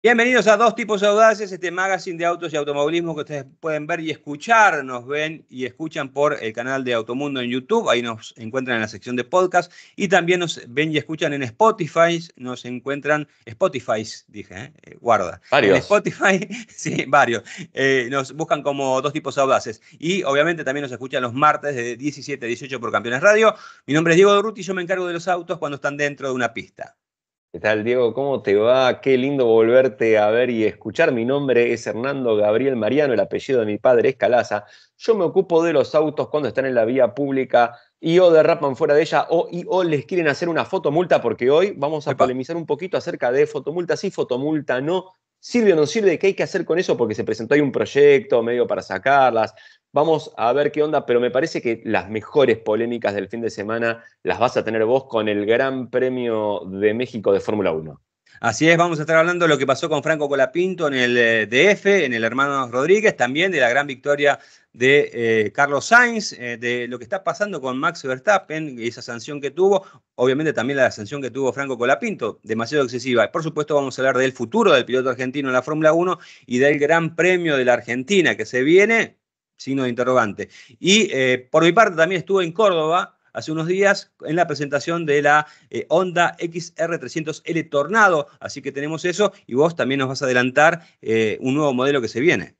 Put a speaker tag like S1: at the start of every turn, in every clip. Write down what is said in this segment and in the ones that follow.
S1: Bienvenidos a Dos Tipos Audaces, este magazine de autos y automovilismo que ustedes pueden ver y escuchar. Nos ven y escuchan por el canal de Automundo en YouTube. Ahí nos encuentran en la sección de podcast. Y también nos ven y escuchan en Spotify. Nos encuentran, Spotify, dije, ¿eh? Eh, guarda. Varios. En Spotify, sí, varios. Eh, nos buscan como Dos Tipos Audaces. Y obviamente también nos escuchan los martes de 17 a 18 por Campeones Radio. Mi nombre es Diego Doruti y yo me encargo de los autos cuando están dentro de una pista.
S2: ¿Qué tal, Diego? ¿Cómo te va? Qué lindo volverte a ver y escuchar. Mi nombre es Hernando Gabriel Mariano, el apellido de mi padre es Calaza. Yo me ocupo de los autos cuando están en la vía pública y o derrapan fuera de ella o, les quieren hacer una fotomulta, porque hoy vamos a polemizar un poquito acerca de fotomulta sí, fotomulta no. ¿Sirve o no sirve? ¿Qué hay que hacer con eso? Porque se presentó ahí un proyecto medio para sacarlas. Vamos a ver qué onda, pero me parece que las mejores polémicas del fin de semana las vas a tener vos con el Gran Premio de México de Fórmula 1.
S1: Así es, vamos a estar hablando de lo que pasó con Franco Colapinto en el eh, DF, en el hermano Rodríguez, también de la gran victoria de eh, Carlos Sainz, eh, de lo que está pasando con Max Verstappen, y esa sanción que tuvo, obviamente también la sanción que tuvo Franco Colapinto, demasiado excesiva. por supuesto vamos a hablar del futuro del piloto argentino en la Fórmula 1 y del Gran Premio de la Argentina que se viene signo de interrogante. Y eh, por mi parte también estuve en Córdoba hace unos días en la presentación de la Onda eh, Honda XR300L Tornado, así que tenemos eso y vos también nos vas a adelantar eh, un nuevo modelo que se viene.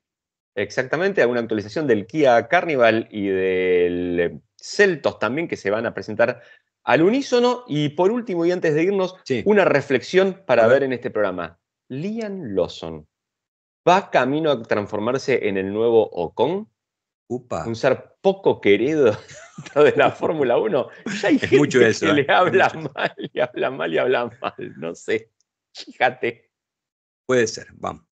S1: Exactamente, una actualización del Kia
S2: Carnival y del Celtos también que se van a presentar al unísono. Y por último, y antes de irnos, una reflexión para ver. en este programa.
S1: ¿Lian
S2: Lawson, ¿va camino a transformarse en el nuevo Ocon? un ser poco querido de la Fórmula 1. Ya hay gente que ¿eh? le habla mal y habla mal y habla mal, no sé. Fíjate. Puede ser, vamos.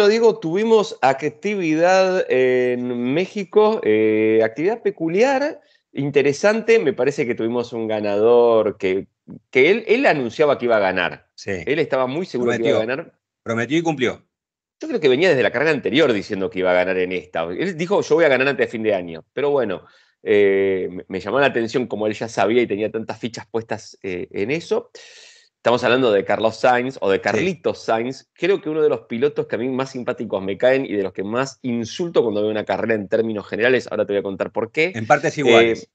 S2: Digo, Diego, tuvimos actividad en México, eh, actividad peculiar, interesante. Me parece que tuvimos un ganador que, que él, anunciaba que iba a ganar. Él estaba muy seguro prometió, que iba a ganar. Prometió y cumplió. Yo creo que venía desde la carrera anterior diciendo que iba a ganar en esta. Él dijo, yo voy a ganar antes de fin de año. Pero bueno, eh, me llamó la atención como él ya sabía y tenía tantas fichas puestas eh, en eso. Estamos hablando de Carlos Sainz o de Carlitos Sainz. Creo que uno de los pilotos que a mí más simpáticos me caen y de los que más insulto cuando veo una carrera en términos generales. Ahora te voy a contar por qué. En partes iguales. Eh,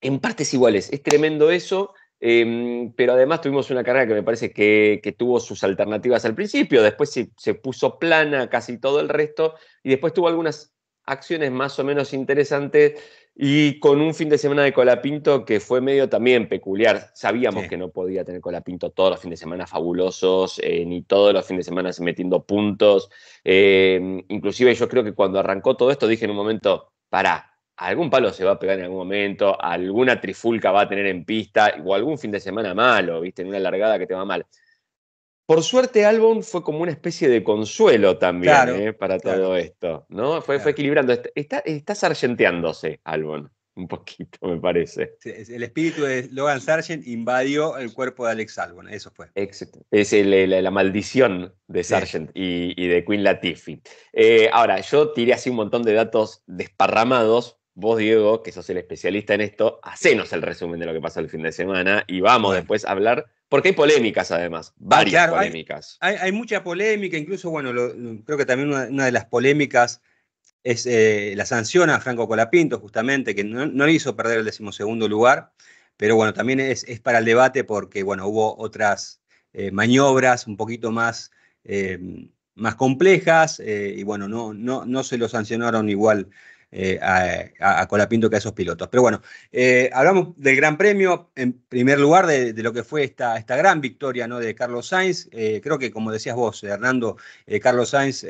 S2: en partes iguales. Es tremendo eso. Em, pero además tuvimos una carrera que me parece que, tuvo sus alternativas al principio, después se, puso plana casi todo el resto y después tuvo algunas acciones más o menos interesantes y con un fin de semana de Colapinto que fue medio también peculiar. Sabíamos que no podía tener Colapinto todos los fines de semana fabulosos, eh, ni todos los fines de semana metiendo puntos. Em, inclusive yo creo que cuando arrancó todo esto dije en un momento, para algún palo se va a pegar en algún momento, alguna trifulca va a tener en pista, o algún fin de semana malo, viste, en una largada que te va mal. Por suerte, Albon fue como una especie de consuelo también ¿eh? para todo esto, ¿no? Fue, equilibrando. Está, sargenteándose Albon, un poquito, me parece.
S1: el espíritu de Logan Sargent invadió el cuerpo de Alex Albon, eso fue.
S2: Exacto. Es la, maldición de Sargent y, de Queen Latifi. Eh, ahora, yo tiré así un montón de datos desparramados, vos, Diego, que sos el especialista en esto, hacenos el resumen de lo que pasó el fin de semana y vamos después a hablar, porque hay polémicas además, ah, varias polémicas.
S1: Hay, mucha polémica, incluso, bueno, creo que también una, de las polémicas es eh, la sanción a Franco Colapinto, justamente, que no, le hizo perder el decimosegundo lugar, pero bueno, también es, para el debate porque, bueno, hubo otras eh, maniobras un poquito más... Eh, más complejas y bueno, no, no, no se lo sancionaron igual eh, a, a, Colapinto que a esos pilotos. Pero bueno, eh, hablamos del Gran Premio, en primer lugar, de, lo que fue esta, esta gran victoria ¿no? de Carlos Sainz. Eh, creo que, como decías vos, Hernando, Carlos Sainz...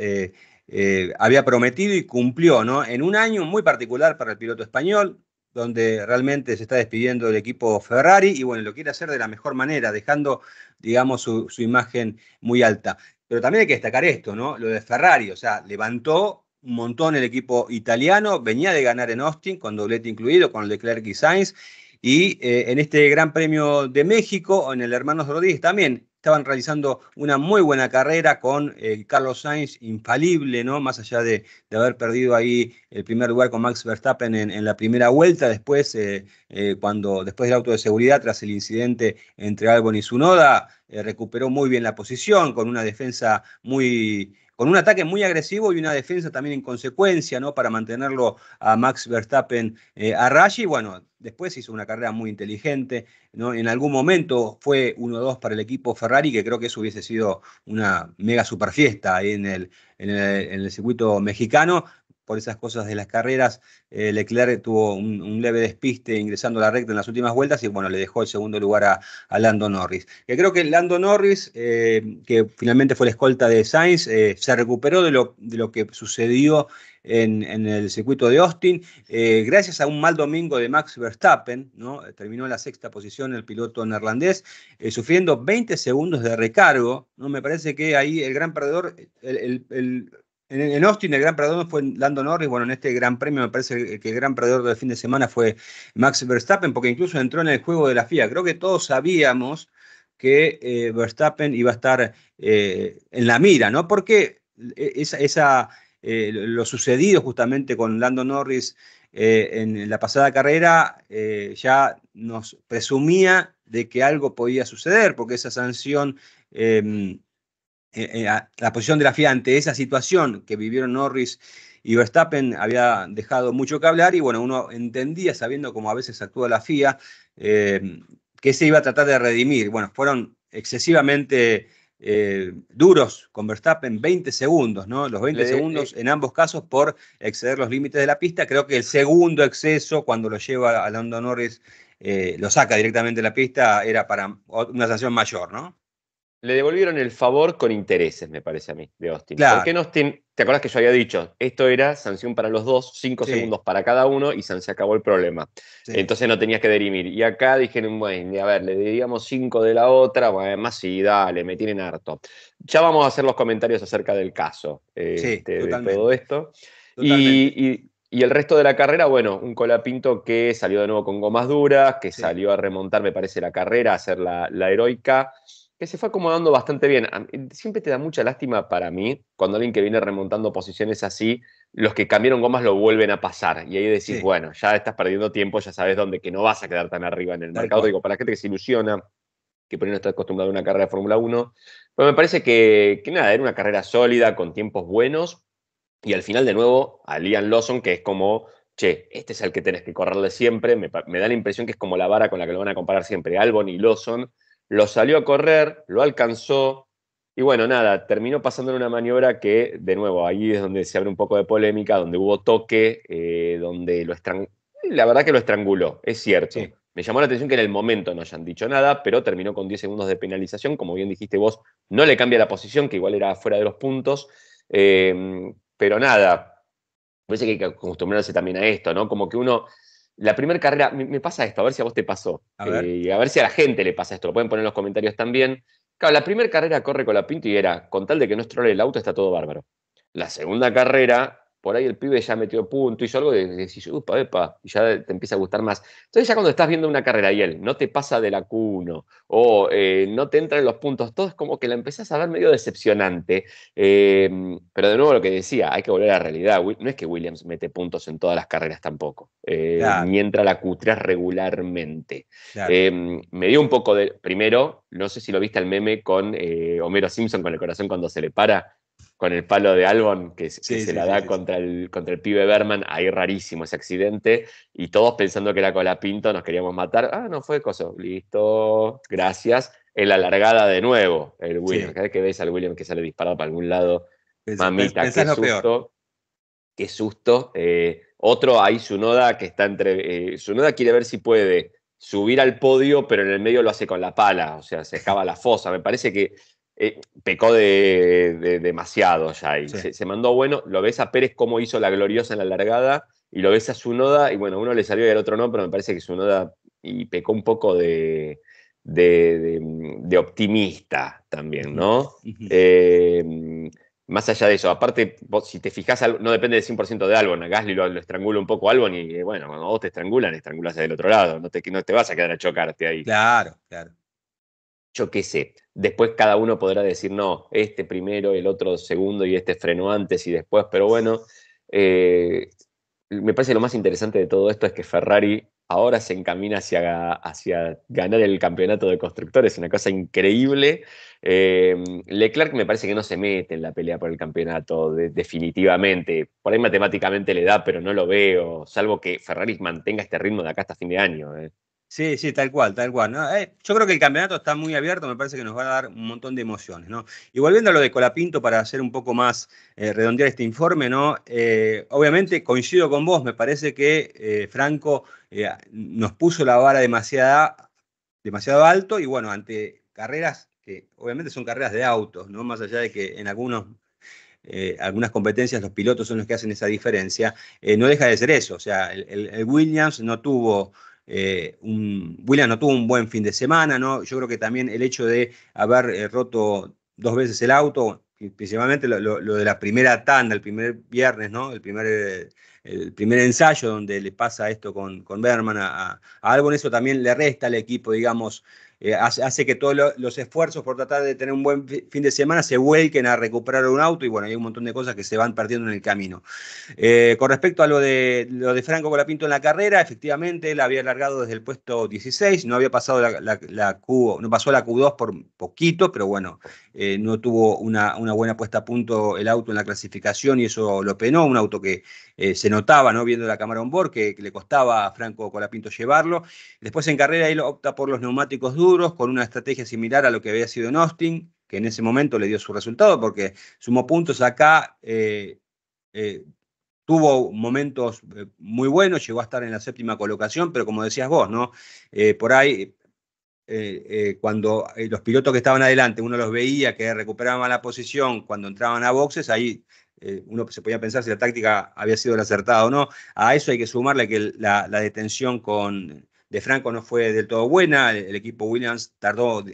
S1: había prometido y cumplió, ¿no? En un año muy particular para el piloto español, donde realmente se está despidiendo el equipo Ferrari y bueno, lo quiere hacer de la mejor manera, dejando, digamos, su, imagen muy alta. Pero también hay que destacar esto, ¿no? Lo de Ferrari, o sea, levantó un montón el equipo italiano, venía de ganar en Austin, con doblete incluido, con Leclerc y Sainz, y eh, en este Gran Premio de México, en el Hermanos Rodríguez también, estaban realizando una muy buena carrera con eh, Carlos Sainz infalible, ¿no? Más allá de, haber perdido ahí el primer lugar con Max Verstappen en, la primera vuelta, después, eh, cuando, después del auto de seguridad, tras el incidente entre Albon y Zunoda, recuperó muy bien la posición, con una defensa muy, con un ataque muy agresivo y una defensa también en consecuencia, ¿no? Para mantenerlo a Max Verstappen eh, a Rashi bueno, después hizo una carrera muy inteligente, ¿no? En algún momento fue 1-2 para el equipo Ferrari, que creo que eso hubiese sido una mega superfiesta ahí en el, en el circuito mexicano por esas cosas de las carreras. Eh, Leclerc tuvo un, leve despiste ingresando a la recta en las últimas vueltas y bueno, le dejó el segundo lugar a, Lando Norris. creo que Lando Norris, eh, que finalmente fue la escolta de Sainz, eh, se recuperó de lo, de lo que sucedió en, el circuito de Austin, gracias a un mal domingo de Max Verstappen, ¿no? terminó en la sexta posición el piloto neerlandés, sufriendo 20 segundos de recargo. ¿no? Me parece que ahí el gran perdedor, el en, Austin el gran perdedor fue Lando Norris, bueno, en este gran premio me parece que el gran perdedor del fin de semana fue Max Verstappen, porque incluso entró en el juego de la FIA. Creo que todos sabíamos que eh, Verstappen iba a estar eh, en la mira, ¿no? Porque eh, esa, lo sucedido justamente con Lando Norris en la pasada carrera ya nos presumía de que algo podía suceder, porque esa sanción em, eh, eh, la posición de la FIA ante esa situación que vivieron Norris y Verstappen había dejado mucho que hablar y bueno, uno entendía, sabiendo cómo a veces actúa la FIA, eh, que se iba a tratar de redimir. Bueno, fueron excesivamente duros con Verstappen, 20 segundos, ¿no? Los 20 segundos en ambos casos por exceder los límites de la pista. Creo que el segundo exceso, cuando lo lleva a Norris, lo saca directamente de la pista, era para una sanción mayor, ¿no?
S2: le devolvieron el favor con intereses, me parece a mí, de Austin. ¿Por qué ¿te acuerdas que yo había dicho? Esto era sanción para los dos, cinco segundos para cada uno y se acabó el problema. Entonces no tenías que derimir. Y acá dijeron, bueno, a ver, le diríamos cinco de la otra, bueno, más sí, dale, me tienen harto. Ya vamos a hacer los comentarios acerca del caso, este, de todo esto. y, el resto de la carrera, bueno, un Colapinto que salió de nuevo con gomas duras, que salió a remontar, me parece, la carrera, a hacer la heroica que se fue acomodando bastante bien. Siempre te da mucha lástima para mí cuando alguien que viene remontando posiciones así, los que cambiaron gomas lo vuelven a pasar. Y ahí decís, bueno, ya estás perdiendo tiempo, ya sabes dónde, que no vas a quedar tan arriba en el mercado. Digo, para la gente que se ilusiona, que por ahí no está acostumbrado a una carrera de Fórmula 1. Pero me parece que, nada, era una carrera sólida, con tiempos buenos. Y al final, de nuevo, a Liam Lawson, que es como che, este es el que tenés que correrle siempre, me, da la impresión que es como la vara con la que lo van a comparar siempre, Albon y Lawson, lo salió a correr, lo alcanzó, y bueno, nada, terminó pasando en una maniobra que, de nuevo, ahí es donde se abre un poco de polémica, donde hubo toque, eh, donde lo estranguló. La verdad que lo estranguló, es cierto. Me llamó la atención que en el momento no hayan dicho nada, pero terminó con 10 segundos de penalización. Como bien dijiste vos, no le cambia la posición, que igual era fuera de los puntos. Eh, pero nada, parece que hay que acostumbrarse también a esto, ¿no? Como que uno la primera carrera, me, pasa esto, a ver si a vos te pasó. y eh, a ver si a la gente le pasa esto, lo pueden poner en los comentarios también. Claro, la primera carrera corre con la pinta y era, con tal de que no estrole el auto está todo bárbaro. La segunda carrera por ahí el pibe ya metió punto, hizo algo y decís, upa, y ya te empieza a gustar más. Entonces ya cuando estás viendo una carrera y él no te pasa de la Q1 o eh, no te entran los puntos, todo es como que la empezás a ver medio decepcionante. Em, pero de nuevo lo que decía, hay que volver a la realidad. No es que Williams mete puntos en todas las carreras tampoco, eh, ni entra la Q3 regularmente. Em, me dio un poco de, primero, no sé si lo viste el meme con eh, Homero Simpson con el corazón cuando se le para con el palo de Albon que, se la da contra, El, contra el pibe Berman, ahí rarísimo ese accidente, y todos pensando que era con la Pinto, nos queríamos matar, ah, no fue coso, listo, gracias, en la largada de nuevo, el William, cada vez que ves al William que sale disparado para algún lado, mamita, qué susto, qué susto, eh, otro ahí Sunoda que está entre, Sunoda eh, quiere ver si puede subir al podio, pero en el medio lo hace con la pala, o sea, se acaba la fosa, me parece que eh, pecó de, demasiado ya. Y se, mandó bueno. Lo ves a Pérez como hizo la gloriosa en la largada y lo ves a Zunoda. Y bueno, uno le salió y al otro no, pero me parece que Zunoda y pecó un poco de, optimista también, ¿no? Eh, más allá de eso, aparte, si te fijas, no depende del 100% de Albon, a Gasly lo, estrangula un poco Albon y eh, bueno, cuando vos te estrangulan, estrangulas del otro lado, no te, no te vas a quedar a chocarte ahí. Claro, claro. Yo Después cada uno podrá decir, no, este primero, el otro segundo y este frenó antes y después, pero bueno, eh, me parece lo más interesante de todo esto es que Ferrari ahora se encamina hacia, hacia ganar el campeonato de constructores, una cosa increíble. Eh, Leclerc me parece que no se mete en la pelea por el campeonato definitivamente. Por ahí matemáticamente le da, pero no lo veo, salvo que Ferrari mantenga este ritmo de acá hasta fin de año. Eh.
S1: Sí, sí, tal cual, tal cual. Eh, yo creo que el campeonato está muy abierto, me parece que nos va a dar un montón de emociones. ¿no? Y volviendo a lo de Colapinto, para hacer un poco más, eh, redondear este informe, ¿no? Eh, obviamente coincido con vos, me parece que Franco nos puso la vara demasiada, demasiado alto y bueno, ante carreras que obviamente son carreras de autos, ¿no? más allá de que en algunos algunas competencias los pilotos son los que hacen esa diferencia, no deja de ser eso. O sea, el Williams no tuvo eh, un, William no tuvo un buen fin de semana, ¿no? Yo creo que también el hecho de haber eh, roto dos veces el auto, principalmente lo, de la primera tanda, el primer viernes, ¿no? El primer, eh, el primer ensayo donde le pasa esto con, con Berman a, a Albon, eso también le resta al equipo, digamos, eh, hace, que todos los esfuerzos por tratar de tener un buen fin de semana se vuelquen a recuperar un auto y bueno, hay un montón de cosas que se van perdiendo en el camino. Eh, con respecto a lo de, lo de Franco Colapinto en la carrera, efectivamente él había largado desde el puesto 16, no había pasado la, la, Q, no pasó la Q2 por poquito, pero bueno, eh, no tuvo una, una buena puesta a punto el auto en la clasificación y eso lo penó, un auto que eh, se notaba, ¿no? Viendo la cámara on board, que, le costaba a Franco Colapinto llevarlo. Después en carrera él opta por los neumáticos duros, con una estrategia similar a lo que había sido en Austin, que en ese momento le dio su resultado, porque sumó puntos acá. Eh, eh, tuvo momentos muy buenos, llegó a estar en la séptima colocación, pero como decías vos, ¿no? por ahí cuando los pilotos que estaban adelante uno los veía que recuperaban la posición cuando entraban a boxes, ahí eh, uno se podía pensar si la táctica había sido la acertada o no. A eso hay que sumarle que la, detención con, de Franco no fue del todo buena, el, equipo Williams tardó,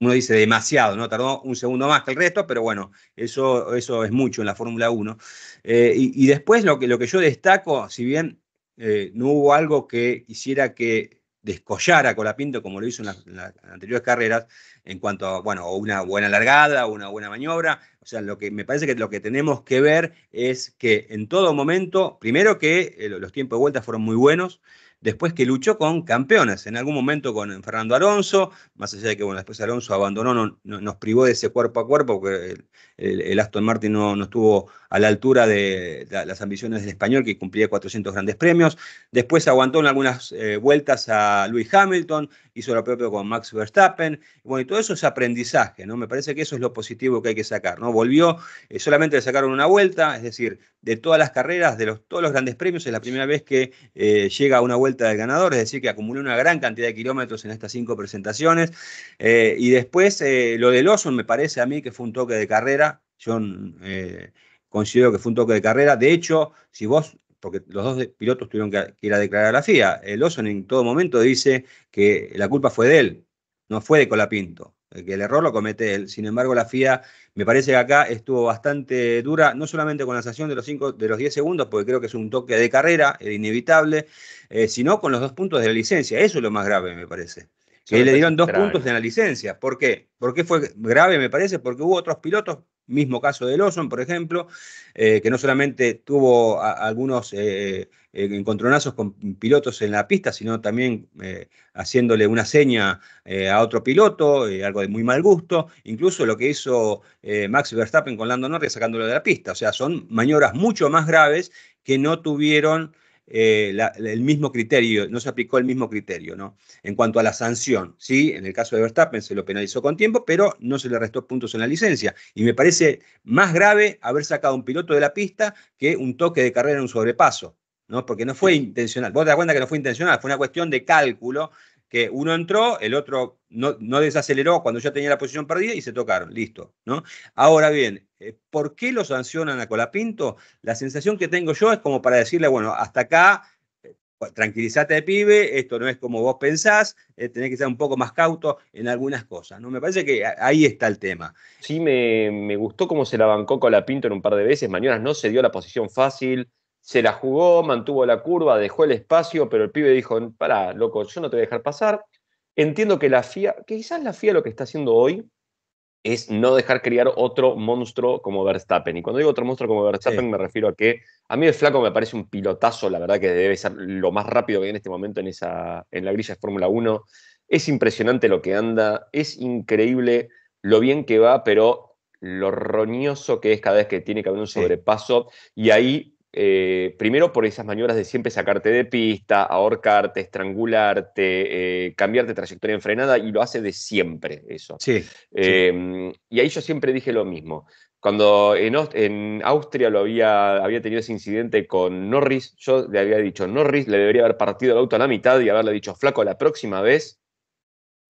S1: uno dice demasiado, ¿no? Tardó un segundo más que el resto, pero bueno, eso, eso es mucho en la Fórmula 1. Eh, y, después lo que, lo que yo destaco, si bien eh, no hubo algo que hiciera que descollara la Colapinto como lo hizo en, las anteriores carreras, en cuanto a, bueno, una buena largada, una buena maniobra, o sea, lo que me parece que lo que tenemos que ver es que en todo momento, primero que eh, los tiempos de vuelta fueron muy buenos, después que luchó con campeones, en algún momento con eh, Fernando Alonso, más allá de que bueno, después Alonso abandonó, nos privó de ese cuerpo a cuerpo, porque el, Aston Martin no, estuvo a la altura de las ambiciones del español, que cumplía 400 grandes premios, después aguantó en algunas eh, vueltas a Luis Hamilton, hizo lo propio con Max Verstappen. Bueno, y todo eso es aprendizaje, ¿no? Me parece que eso es lo positivo que hay que sacar, ¿no? Volvió, eh, solamente le sacaron una vuelta, es decir, de todas las carreras, de los, todos los grandes premios, es la primera vez que eh, llega a una vuelta de ganador, es decir, que acumuló una gran cantidad de kilómetros en estas cinco presentaciones. Eh, y después, lo de Lawson me parece a mí que fue un toque de carrera. Yo mm, considero que fue un toque de carrera. De hecho, si vos porque los dos pilotos tuvieron que, ir a declarar a la FIA. El Oson en todo momento dice que la culpa fue de él, no fue de Colapinto, que el error lo comete él. Sin embargo, la FIA me parece que acá estuvo bastante dura, no solamente con la sanción de los cinco, de los 10 segundos, porque creo que es un toque de carrera, inevitable, eh, sino con los dos puntos de la licencia. Eso es lo más grave, me parece.
S3: Que le dieron dos puntos
S1: en la licencia. ¿Por qué? ¿Por qué fue grave, me parece? Porque hubo otros pilotos Mismo caso de Lawson, por ejemplo, eh, que no solamente tuvo algunos eh, eh, encontronazos con pilotos en la pista, sino también haciéndole una seña a otro piloto, algo de muy mal gusto, incluso lo que hizo Max Verstappen con Lando Norris sacándolo de la pista. O sea, son maniobras mucho más graves que no tuvieron eh, el mismo criterio, no se aplicó el mismo criterio, ¿no? En cuanto a la sanción, sí, en el caso de Verstappen se lo penalizó con tiempo, pero no se le restó puntos en la licencia. Y me parece más grave haber sacado un piloto de la pista que un toque de carrera en un sobrepaso, ¿no? Porque no fue intencional. Vos te das cuenta que no fue intencional, fue una cuestión de cálculo que uno entró, el otro no, no, desaceleró cuando ya tenía la posición perdida y se tocaron, listo, ¿no? Ahora bien, eh, ¿Por qué lo sancionan a Colapinto? La sensación que tengo yo es como para decirle, bueno, hasta acá, eh, tranquilízate pibe, esto no es como vos pensás, eh, tenés que ser un poco más cauto en algunas cosas, ¿no? Me parece que ahí está el tema. Sí, me, gustó cómo se
S2: la bancó Colapinto en un par de veces, Mañanas no se dio la posición fácil, se la jugó, mantuvo la curva, dejó el espacio, pero el pibe dijo, pará, loco, yo no te voy a dejar pasar. Entiendo que la FIA, que quizás la FIA lo que está haciendo hoy es no dejar criar otro monstruo como Verstappen. Y cuando digo otro monstruo como Verstappen me refiero a que a mí el flaco me parece un pilotazo, la verdad que debe ser lo más rápido que hay en este momento en, esa, en la grilla de Fórmula 1. Es impresionante lo que anda, es increíble lo bien que va, pero lo roñoso que es cada vez que tiene que haber un sobrepaso. Y ahí eh, primero por esas maniobras de siempre sacarte de pista, ahorcarte, estrangularte, cambiar eh, cambiarte trayectoria en frenada, y lo hace de siempre eso. Sí, em, Y ahí yo siempre dije lo mismo. Cuando en, Austria lo había, tenido ese incidente con Norris, yo le había dicho, Norris le debería haber partido el auto a la mitad y haberle dicho, flaco, la próxima vez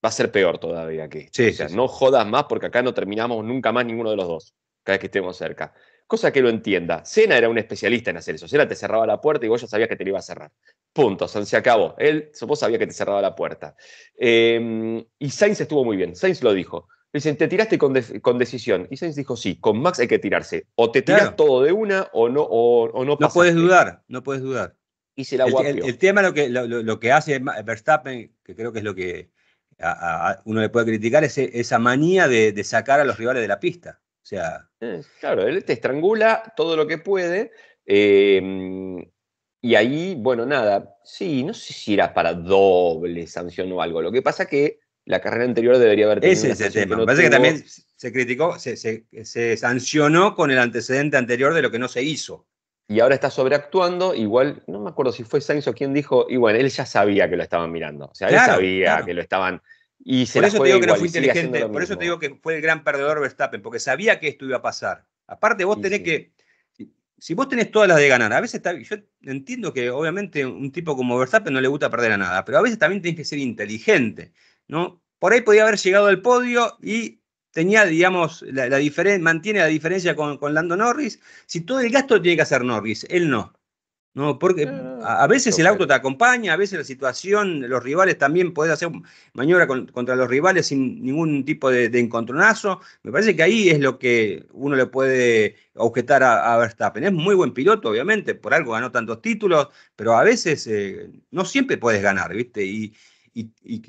S2: va a ser peor todavía que este". no jodas más porque acá no terminamos nunca más ninguno de los dos, cada vez que estemos cerca cosa que lo entienda. Cena era un especialista en hacer eso. Cena te cerraba la puerta y vos ya sabías que te iba a cerrar. Punto, se acabó. Él, vos sabía que te cerraba la puerta. Em, y Sainz estuvo muy bien, Sainz lo dijo. dicen, te tiraste con, decisión. Y Sainz dijo, sí, con Max hay que
S1: tirarse. O te tiras todo de una o no, o, no, no puedes dudar, no puedes dudar. Y se la el, el, tema lo que, lo, que hace Verstappen, que creo que es lo que uno le puede criticar, es e-, esa manía de sacar a los rivales de la pista. O sea. Eh,
S2: claro, él te estrangula todo lo que puede. Em, y ahí, bueno, nada, sí, no sé si era para doble sanción o algo. Lo que pasa que la
S1: carrera anterior debería
S2: haber tenido. es Que Parece que también
S1: se criticó, se, se, sancionó con el antecedente anterior de lo que no se hizo. Y ahora está sobreactuando, igual, no me acuerdo
S2: si fue Sainz o quien dijo, y bueno, él ya sabía que lo estaban mirando. O sea, él sabía que lo estaban por eso te digo que fue inteligente, por eso te digo
S1: que fue el gran perdedor Verstappen, porque sabía que esto iba a pasar. Aparte, vos tenés que. Si vos tenés todas las de ganar, a veces yo entiendo que obviamente un tipo como Verstappen no le gusta perder a nada, pero a veces también tenés que ser inteligente. ¿no? Por ahí podía haber llegado al podio y tenía, digamos, la, diferencia, mantiene la diferencia con, con Lando Norris. Si todo el gasto tiene que hacer Norris, él no. No, porque a veces el auto te acompaña, a veces la situación, los rivales también pueden hacer maniobra contra los rivales sin ningún tipo de, encontronazo. Me parece que ahí es lo que uno le puede objetar a, Verstappen. Es muy buen piloto, obviamente, por algo ganó tantos títulos, pero a veces eh, no siempre puedes ganar, ¿viste? Y,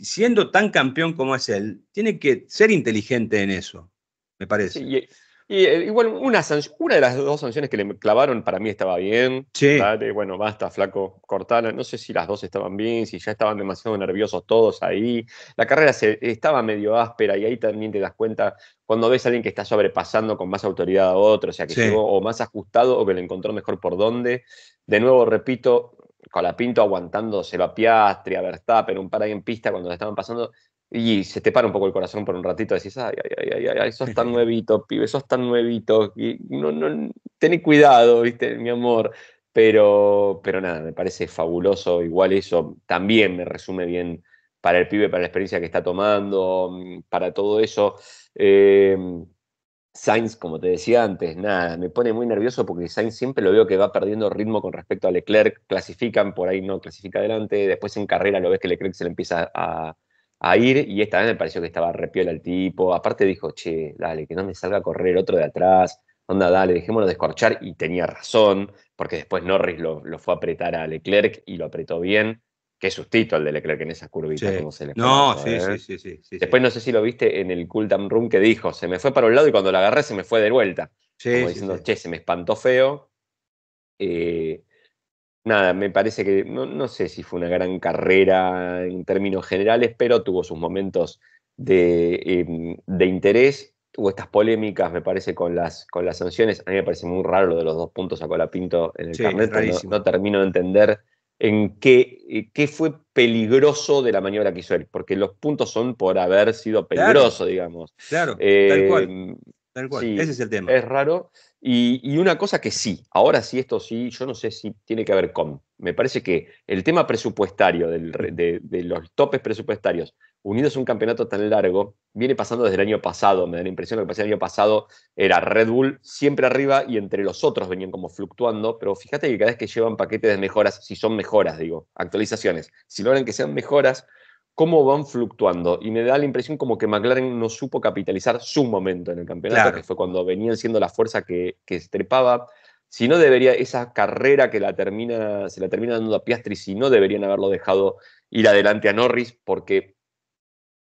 S1: siendo tan campeón como es él, tiene que ser inteligente en eso, me parece. Y eh, igual
S2: una, de las dos sanciones que le clavaron para mí estaba bien. Sí. bueno, basta, flaco, cortala. No sé si las dos estaban bien, si ya estaban demasiado nerviosos todos ahí. La carrera se, estaba medio áspera y ahí también te das cuenta cuando ves a alguien que está sobrepasando con más autoridad a otro, o sea, que llegó o más ajustado o que lo encontró mejor por dónde. De nuevo, repito, Colapinto aguantándose a Piastri, a Verstappen, un par ahí en pista cuando le estaban pasando. Y se te para un poco el corazón por un ratito, decís, ay, ay, ay, ay, ay sos tan nuevito, pibe, sos tan nuevito, y no, ten cuidado, viste, mi amor. Pero, pero nada, me parece fabuloso, igual eso también me resume bien para el pibe, para la experiencia que está tomando, mm, para todo eso. Em, Sainz, como te decía antes, nada, me pone muy nervioso porque Sainz siempre lo veo que va perdiendo ritmo con respecto a Leclerc, clasifican, por ahí no clasifica adelante, después en carrera lo ves que Leclerc se le empieza a, a ir y esta vez me pareció que estaba repiola el tipo. Aparte dijo, che, dale, que no me salga a correr otro de atrás. Onda, dale, dejémoslo descorchar Y tenía razón, porque después Norris lo, fue a apretar a Leclerc y lo apretó bien. Qué sustito el de Leclerc en esas curvitas, como se le No, ¿eh? sí, sí, sí, sí, Después no sé si lo viste en el cool down room que dijo, se me fue para un lado y cuando la agarré se me fue de vuelta. como diciendo, che, se me espantó feo. Eh, nada, me parece que no, sé si fue una gran carrera en términos generales, pero tuvo sus momentos em, de, interés, tuvo estas polémicas, me parece, con las, con las sanciones. A mí me parece muy raro lo de los dos puntos a pinto en el carnet, no, no, termino de entender en qué, eh, qué, fue peligroso de la maniobra que hizo él, porque los puntos son por haber sido peligroso, digamos. Claro, eh, tal cual. Ese es el tema. Es raro. Y, una cosa que sí, ahora sí, esto sí, yo no sé si tiene que ver con. Me parece que el tema presupuestario, de, los topes presupuestarios, unidos a un campeonato tan largo, viene pasando desde el año pasado. Me da la impresión que lo el año pasado era Red Bull siempre arriba y entre los otros venían como fluctuando. Pero fíjate que cada vez que llevan paquetes de mejoras, si son mejoras, digo, actualizaciones, si logran que sean mejoras, cómo van fluctuando. Y me da la impresión como que McLaren no supo capitalizar su momento en el campeonato, que fue cuando venían siendo la fuerza que, que estrepaba. Si no debería, esa carrera que la termina, se la termina dando a Piastri, si no deberían haberlo dejado ir adelante a Norris, porque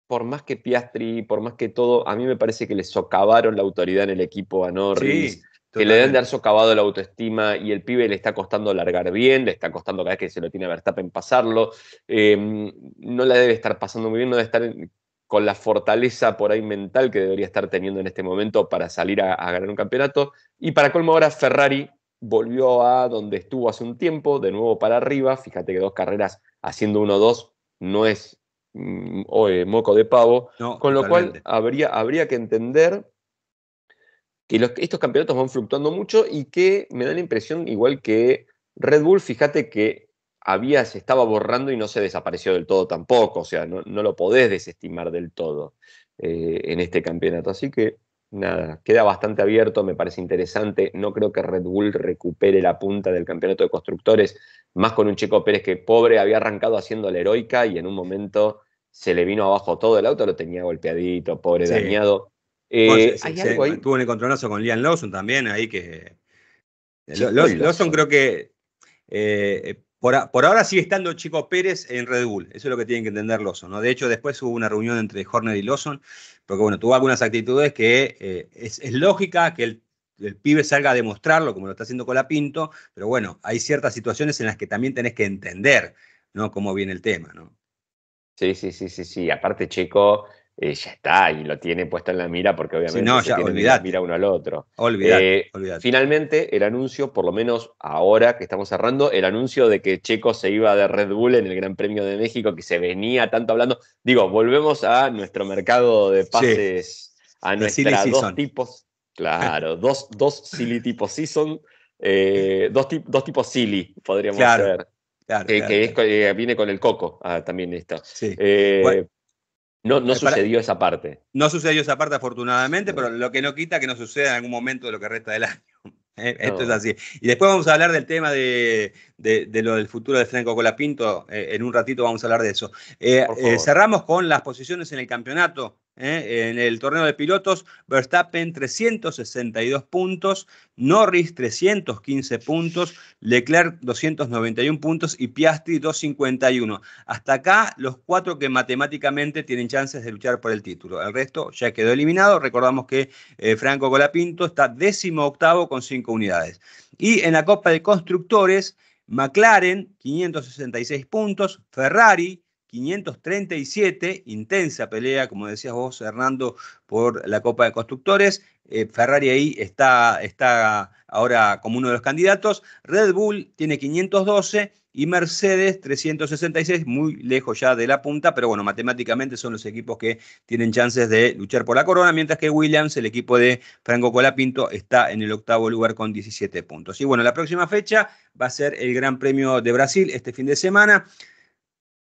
S2: por más que Piastri, por más que todo, a mí me parece que le socavaron la autoridad en el equipo a Norris que le deben de dar socavado la autoestima y el pibe le está costando largar bien, le está costando cada vez que se lo tiene a Verstappen pasarlo, em, no la debe estar pasando muy bien, no debe estar con la fortaleza por ahí mental que debería estar teniendo en este momento para salir a, ganar un campeonato. Y para colmo ahora Ferrari volvió a donde estuvo hace un tiempo, de nuevo para arriba, fíjate que dos carreras haciendo uno o dos no es mm, eh, moco de pavo,
S1: con lo cual
S2: habría, habría que entender que estos campeonatos van fluctuando mucho y que me da la impresión, igual que Red Bull, fíjate que había, se estaba borrando y no se desapareció del todo tampoco, o sea, no, lo podés desestimar del todo eh, en este campeonato. Así que nada, queda bastante abierto, me parece interesante. No creo que Red Bull recupere la punta del campeonato de constructores, más con un Chico Pérez que pobre había arrancado haciendo la heroica y en un momento se le vino abajo todo el auto, lo tenía golpeadito, pobre, dañado. Eh,
S1: tuvo un encontronazo con Liam Lawson también, ahí que.
S2: Eh, Lawson,
S1: creo que. Eh, por, ahora sigue estando Chico Pérez en Red Bull, eso es lo que tienen que entender Lawson. ¿no? De hecho, después hubo una reunión entre Horner y Lawson, porque bueno, tuvo algunas actitudes que es, lógica que el, pibe salga a demostrarlo, como lo está haciendo Colapinto, pero bueno, hay ciertas situaciones en las que también tenés que entender ¿no? cómo viene el tema. ¿no? Sí, sí, sí, sí, sí. Aparte, Chico,
S2: eh, ya está y lo tiene puesto en la mira porque obviamente mira uno al otro. Eh, finalmente, el anuncio, por lo menos ahora que estamos cerrando, el anuncio de que Checo se iba de Red Bull en el Gran Premio de México, que se venía tanto hablando. Digo, volvemos a nuestro mercado de pases, a nuestros dos tipos. Claro, dos, dos silly tipos season, eh, dos, dos, tipos silly, podríamos ver
S1: Claro, que,
S2: viene con el coco ah, también esto. Sí. No, eh, sucedió
S1: esa parte. No sucedió esa parte, afortunadamente, pero lo que no quita que no suceda en algún momento de lo que resta del año. Eh, esto es así. Y después vamos a hablar del tema de, lo del futuro de Franco Colapinto. Eh, en un ratito vamos a hablar de eso. cerramos con las posiciones en el campeonato. ¿eh? en el torneo de pilotos, Verstappen 362 puntos, Norris 315 puntos, Leclerc 291 puntos y Piastri 251. Hasta acá los cuatro que matemáticamente tienen chances de luchar por el título. El resto ya quedó eliminado. Recordamos que eh, Franco Colapinto está décimo octavo con cinco unidades. Y en la Copa de Constructores, McLaren 566 puntos, Ferrari 537, intensa pelea, como decías vos, Hernando, por la Copa de Constructores. Eh, Ferrari ahí está, está ahora como uno de los candidatos. Red Bull tiene 512 y Mercedes 366, muy lejos ya de la punta, pero bueno, matemáticamente son los equipos que tienen chances de luchar por la corona, mientras que Williams, el equipo de Franco Colapinto, está en el octavo lugar con 17 puntos. Y bueno, la próxima fecha va a ser el Gran Premio de Brasil este fin de semana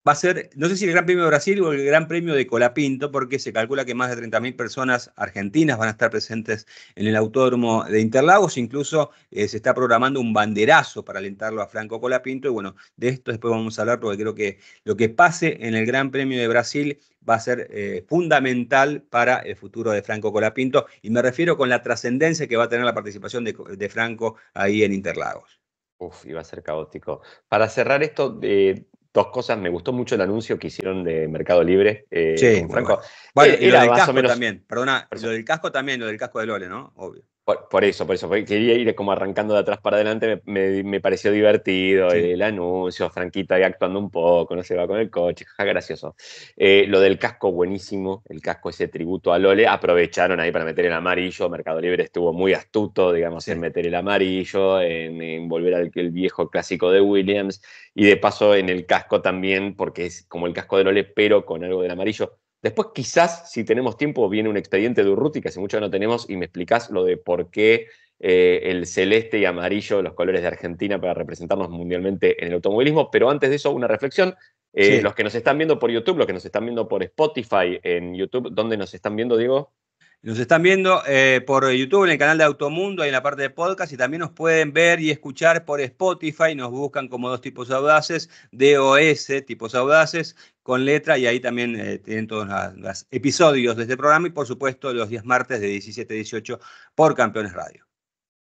S1: va a ser, no sé si el Gran Premio de Brasil o el Gran Premio de Colapinto, porque se calcula que más de 30.000 personas argentinas van a estar presentes en el autódromo de Interlagos, incluso eh, se está programando un banderazo para alentarlo a Franco Colapinto, y bueno, de esto después vamos a hablar, porque creo que lo que pase en el Gran Premio de Brasil va a ser eh, fundamental para el futuro de Franco Colapinto, y me refiero con la trascendencia que va a tener la participación de, Franco ahí en Interlagos. Uf, iba a ser caótico. Para cerrar esto,
S2: eh, dos cosas. Me gustó mucho el anuncio que hicieron de Mercado Libre. Eh, Franco.
S1: y eh, lo del casco también, perdona, lo del casco también, lo del casco de Lole, ¿no? Obvio.
S2: Por, eso, por eso. Quería ir como arrancando de atrás para adelante, me, pareció divertido el anuncio, Franquita ahí actuando un poco, no se va con el coche, gracioso. Eh, lo del casco, buenísimo, el casco, ese tributo a Lole, aprovecharon ahí para meter el amarillo, Mercado Libre estuvo muy astuto, digamos, en meter el amarillo, en, volver al el viejo clásico de Williams, y de paso en el casco también, porque es como el casco de Lole, pero con algo del amarillo Después quizás, si tenemos tiempo, viene un expediente de Urruti, que hace mucho no tenemos, y me explicás lo de por qué eh, el celeste y amarillo, los colores de Argentina para representarnos mundialmente en el automovilismo. Pero antes de eso, una reflexión. Eh, los que nos están viendo por YouTube, los que nos están viendo por Spotify en YouTube,
S1: ¿dónde nos están viendo, Diego? Nos están viendo eh, por YouTube en el canal de Automundo, ahí en la parte de podcast, y también nos pueden ver y escuchar por Spotify. Nos buscan como dos tipos audaces, DOS, tipos audaces, con letra, y ahí también eh, tienen todos los episodios de este programa y, por supuesto, los días martes de 17 y 18 por Campeones Radio.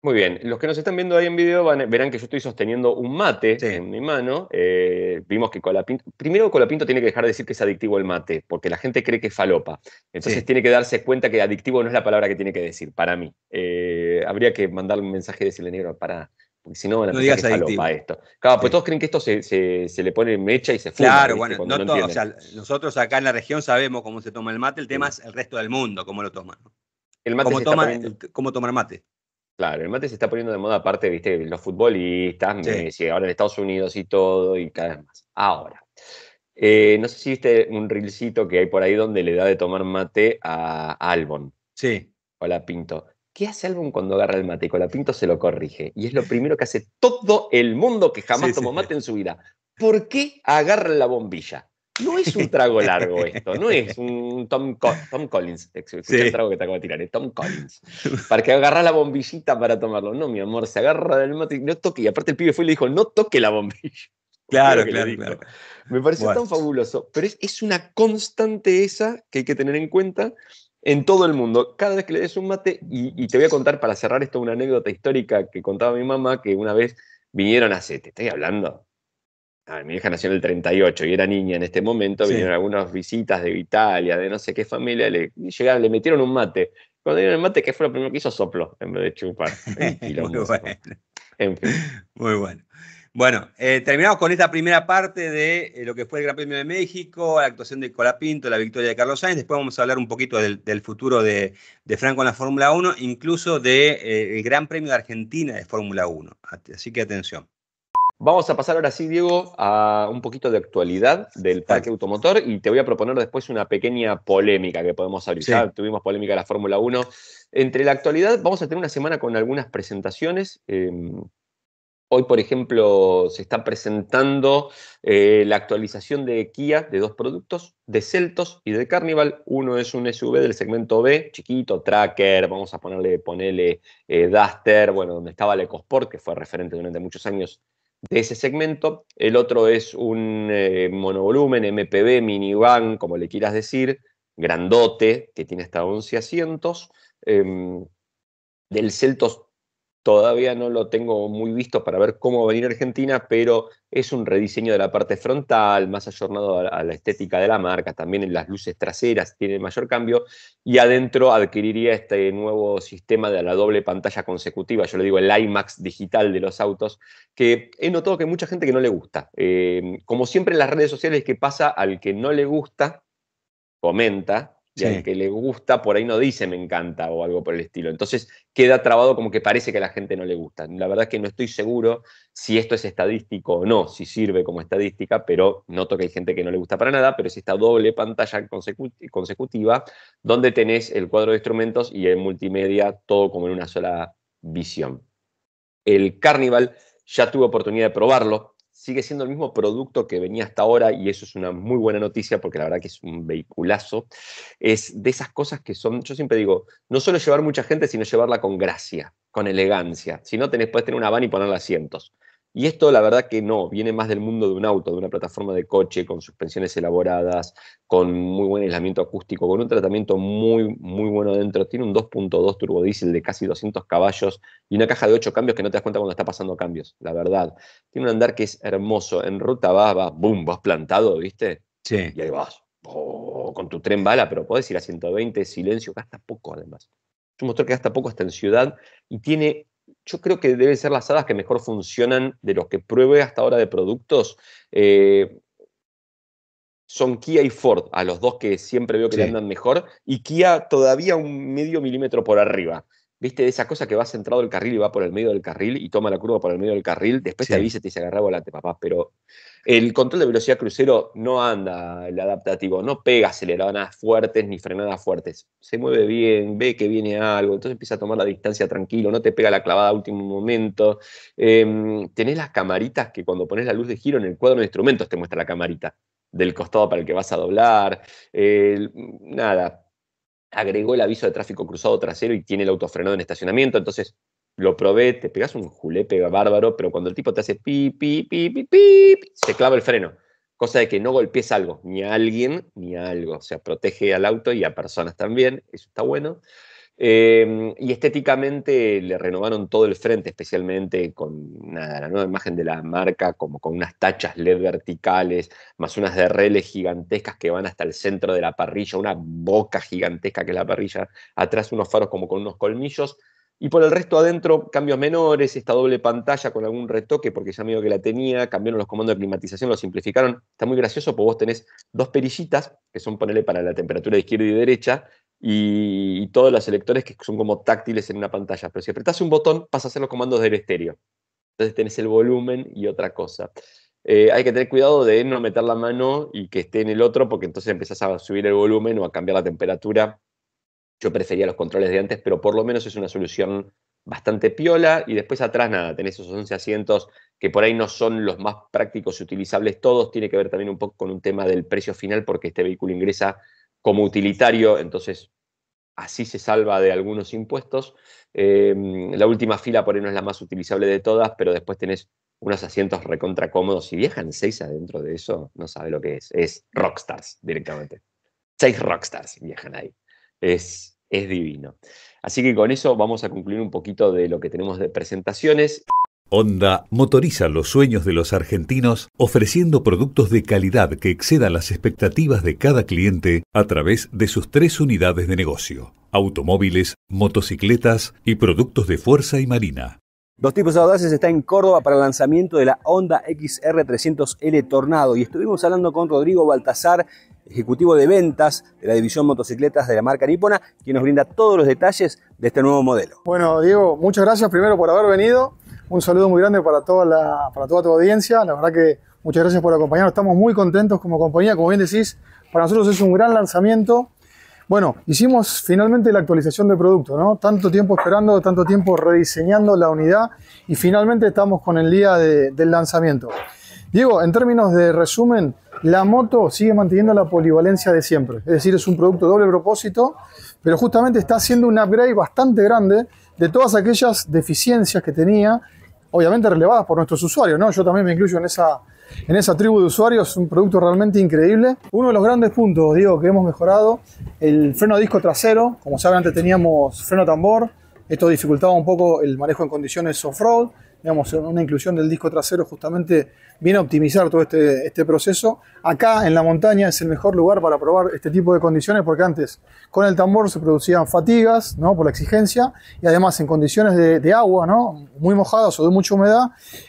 S2: Muy bien, los que nos están viendo ahí en video van, verán que yo estoy sosteniendo un mate en mi mano. Eh, vimos que Colapinto, primero Colapinto tiene que dejar de decir que es adictivo el mate, porque la gente cree que es falopa. Entonces tiene que darse cuenta que adictivo no es la palabra que tiene que decir, para mí. Eh, habría que mandar un mensaje de decirle, negro, para, porque si no la a no falopa esto. Claro, pues todos creen que esto se, le pone mecha y se fuma. Claro, bueno, no, no o sea,
S1: nosotros acá en la región sabemos cómo se toma el mate, el tema es el resto del mundo, cómo lo toman.
S2: El mate ¿Cómo, toma, ¿Cómo tomar mate? Claro, el mate se está poniendo de moda, aparte, viste, los futbolistas, mm, ahora en Estados Unidos y todo, y cada vez más. Ahora, eh, no sé si viste un reelcito que hay por ahí donde le da de tomar mate a Albon. Sí. O la Pinto. ¿Qué hace Albon cuando agarra el mate? Con la Pinto se lo corrige. Y es lo primero que hace todo el mundo que jamás tomó mate en su vida. ¿Por qué agarra la bombilla? No es un trago largo esto, no es un Tom, Collins. escuché el trago que te acabo de tirar, es Tom Collins. Para que agarra la bombillita para tomarlo. No, mi amor, se agarra del mate y no toque. Y aparte el pibe fue y le dijo, no toque la bombilla. Claro, claro, claro. Me parece tan fabuloso. Pero es, una constante esa que hay que tener en cuenta en todo el mundo. Cada vez que le des un mate, y, te voy a contar para cerrar esto una anécdota histórica que contaba mi mamá, que una vez vinieron a hacer. te estoy hablando, mi hija nació en el 38 y era niña en este momento, vinieron algunas visitas de Italia, de no sé qué familia, le, le metieron un mate. Cuando dieron el mate, que fue lo primero que hizo? Soplo en vez de chupar.
S1: Muy bueno. Muy bueno. Bueno, eh, terminamos con esta primera parte de eh, lo que fue el Gran Premio de México, la actuación de Colapinto, la victoria de Carlos Sainz. Después vamos a hablar un poquito del, futuro de, Franco en la Fórmula 1, incluso del eh, Gran Premio de Argentina de Fórmula 1. Así que atención. Vamos a pasar ahora sí, Diego, a
S2: un poquito de actualidad del parque automotor y te voy a proponer después una pequeña polémica que podemos abrir. Tuvimos polémica de la Fórmula 1. Entre la actualidad, vamos a tener una semana con algunas presentaciones. Em, hoy, por ejemplo, se está presentando eh, la actualización de Kia de dos productos, de Celtos y de Carnival. Uno es un SUV del segmento B, chiquito, tracker, vamos a ponerle, ponerle eh, Duster, bueno, donde estaba el EcoSport, que fue referente durante muchos años de ese segmento, el otro es un eh, monovolumen, MPB, minivan, como le quieras decir, grandote, que tiene hasta 11 asientos, em, del Celtos Todavía no lo tengo muy visto para ver cómo va a venir Argentina, pero es un rediseño de la parte frontal, más ayornado a la estética de la marca, también en las luces traseras tiene mayor cambio, y adentro adquiriría este nuevo sistema de la doble pantalla consecutiva, yo le digo el IMAX digital de los autos, que he notado que mucha gente que no le gusta. Eh, como siempre en las redes sociales, que pasa al que no le gusta, comenta, y al que le gusta, por ahí no dice me encanta o algo por el estilo. Entonces queda trabado como que parece que a la gente no le gusta. La verdad es que no estoy seguro si esto es estadístico o no, si sirve como estadística, pero noto que hay gente que no le gusta para nada, pero es esta doble pantalla consecutiva donde tenés el cuadro de instrumentos y el multimedia todo como en una sola visión. El Carnival ya tuve oportunidad de probarlo, sigue siendo el mismo producto que venía hasta ahora y eso es una muy buena noticia porque la verdad que es un vehiculazo. Es de esas cosas que son, yo siempre digo, no solo llevar mucha gente, sino llevarla con gracia, con elegancia. Si no, tenés, puedes tener una van y ponerle asientos. Y esto la verdad que no, viene más del mundo de un auto, de una plataforma de coche, con suspensiones elaboradas, con muy buen aislamiento acústico, con un tratamiento muy, muy bueno dentro. Tiene un 2.2 turbodiesel de casi 200 caballos y una caja de 8 cambios que no te das cuenta cuando está pasando cambios, la verdad. Tiene un andar que es hermoso. En ruta vas, vas, boom, vas plantado, ¿viste? Sí. Y ahí vas, oh, con tu tren bala, pero podés ir a 120, silencio, gasta poco además. Es un motor que gasta poco hasta en ciudad y tiene yo creo que deben ser las hadas que mejor funcionan de los que pruebe hasta ahora de productos. Eh, son Kia y Ford, a los dos que siempre veo que andan mejor, y Kia todavía un medio milímetro por arriba. ¿Viste? Esa cosa que va centrado el carril y va por el medio del carril y toma la curva por el medio del carril, después te avisa y te dice agarra volante, papá. Pero el control de velocidad crucero no anda el adaptativo, no pega aceleradas fuertes ni frenadas fuertes. Se mueve bien, ve que viene algo, entonces empieza a tomar la distancia tranquilo, no te pega la clavada a último momento. Em, tenés las camaritas que cuando pones la luz de giro en el cuadro de instrumentos te muestra la camarita del costado para el que vas a doblar. nada, agregó el aviso de tráfico cruzado trasero y tiene el auto frenado en estacionamiento, entonces lo probé, te pegas un julepe bárbaro, pero cuando el tipo te hace pi, pi, pi, pi, se clava el freno. Cosa de que no golpees algo, ni a alguien, ni a algo. O sea, protege al auto y a personas también, eso está bueno. Em, y estéticamente le renovaron todo el frente, especialmente con la nueva imagen de la marca, como con unas tachas LED verticales, más unas de reles gigantescas que van hasta el centro de la parrilla, una boca gigantesca que es la parrilla, atrás unos faros como con unos colmillos. Y por el resto adentro, cambios menores, esta doble pantalla con algún retoque, porque ya digo que la tenía, cambiaron los comandos de climatización, lo simplificaron. Está muy gracioso, porque vos tenés dos perillitas, que son ponerle para la temperatura de izquierda y derecha, y, todos los selectores que son como táctiles en una pantalla. Pero si apretás un botón, pasas a hacer los comandos del estéreo. Entonces tenés el volumen y otra cosa. Eh, hay que tener cuidado de no meter la mano y que esté en el otro, porque entonces empezás a subir el volumen o a cambiar la temperatura. Yo prefería los controles de antes, pero por lo menos es una solución bastante piola. Y después atrás, nada, tenés esos 11 asientos que por ahí no son los más prácticos y utilizables todos. Tiene que ver también un poco con un tema del precio final, porque este vehículo ingresa como utilitario, entonces así se salva de algunos impuestos. Em, la última fila por ahí no es la más utilizable de todas, pero después tenés unos asientos recontra cómodos. Si viajan seis adentro de eso, no sabe lo que es. Es rockstars directamente. Seis rockstars viajan ahí. Es, es divino. Así que con eso vamos a concluir un poquito de lo que tenemos de
S1: presentaciones. Honda motoriza los sueños de los argentinos ofreciendo productos de calidad que excedan las expectativas de cada cliente a través de sus tres unidades de negocio, automóviles, motocicletas y productos de fuerza y marina. Los tipos audaces está en Córdoba para el lanzamiento de la Honda XR300L Tornado y estuvimos hablando con Rodrigo Baltazar, ejecutivo de ventas de la división motocicletas de la marca Nipona, quien nos brinda todos los detalles de este nuevo modelo.
S3: Bueno, Diego, muchas gracias primero por haber venido un saludo muy grande para toda, para toda tu audiencia. La verdad que muchas gracias por acompañarnos. Estamos muy contentos como compañía. Como bien decís, para nosotros es un gran lanzamiento. Bueno, hicimos finalmente la actualización del producto, ¿no? Tanto tiempo esperando, tanto tiempo rediseñando la unidad y finalmente estamos con el día del lanzamiento. Diego, en términos de resumen, la moto sigue manteniendo la polivalencia de siempre. Es decir, es un producto doble propósito, pero justamente está haciendo un upgrade bastante grande de todas aquellas deficiencias que tenía obviamente relevadas por nuestros usuarios, ¿no? Yo también me incluyo en esa, en esa tribu de usuarios, un producto realmente increíble. Uno de los grandes puntos, digo, que hemos mejorado, el freno de disco trasero, como saben antes teníamos freno tambor, esto dificultaba un poco el manejo en condiciones off-road, digamos, una inclusión del disco trasero justamente viene a optimizar todo este, este, proceso. Acá en la montaña es el mejor lugar para probar este tipo de condiciones porque antes con el tambor se producían fatigas ¿no? por la exigencia y además en condiciones de, agua ¿no? muy mojadas o de mucha humedad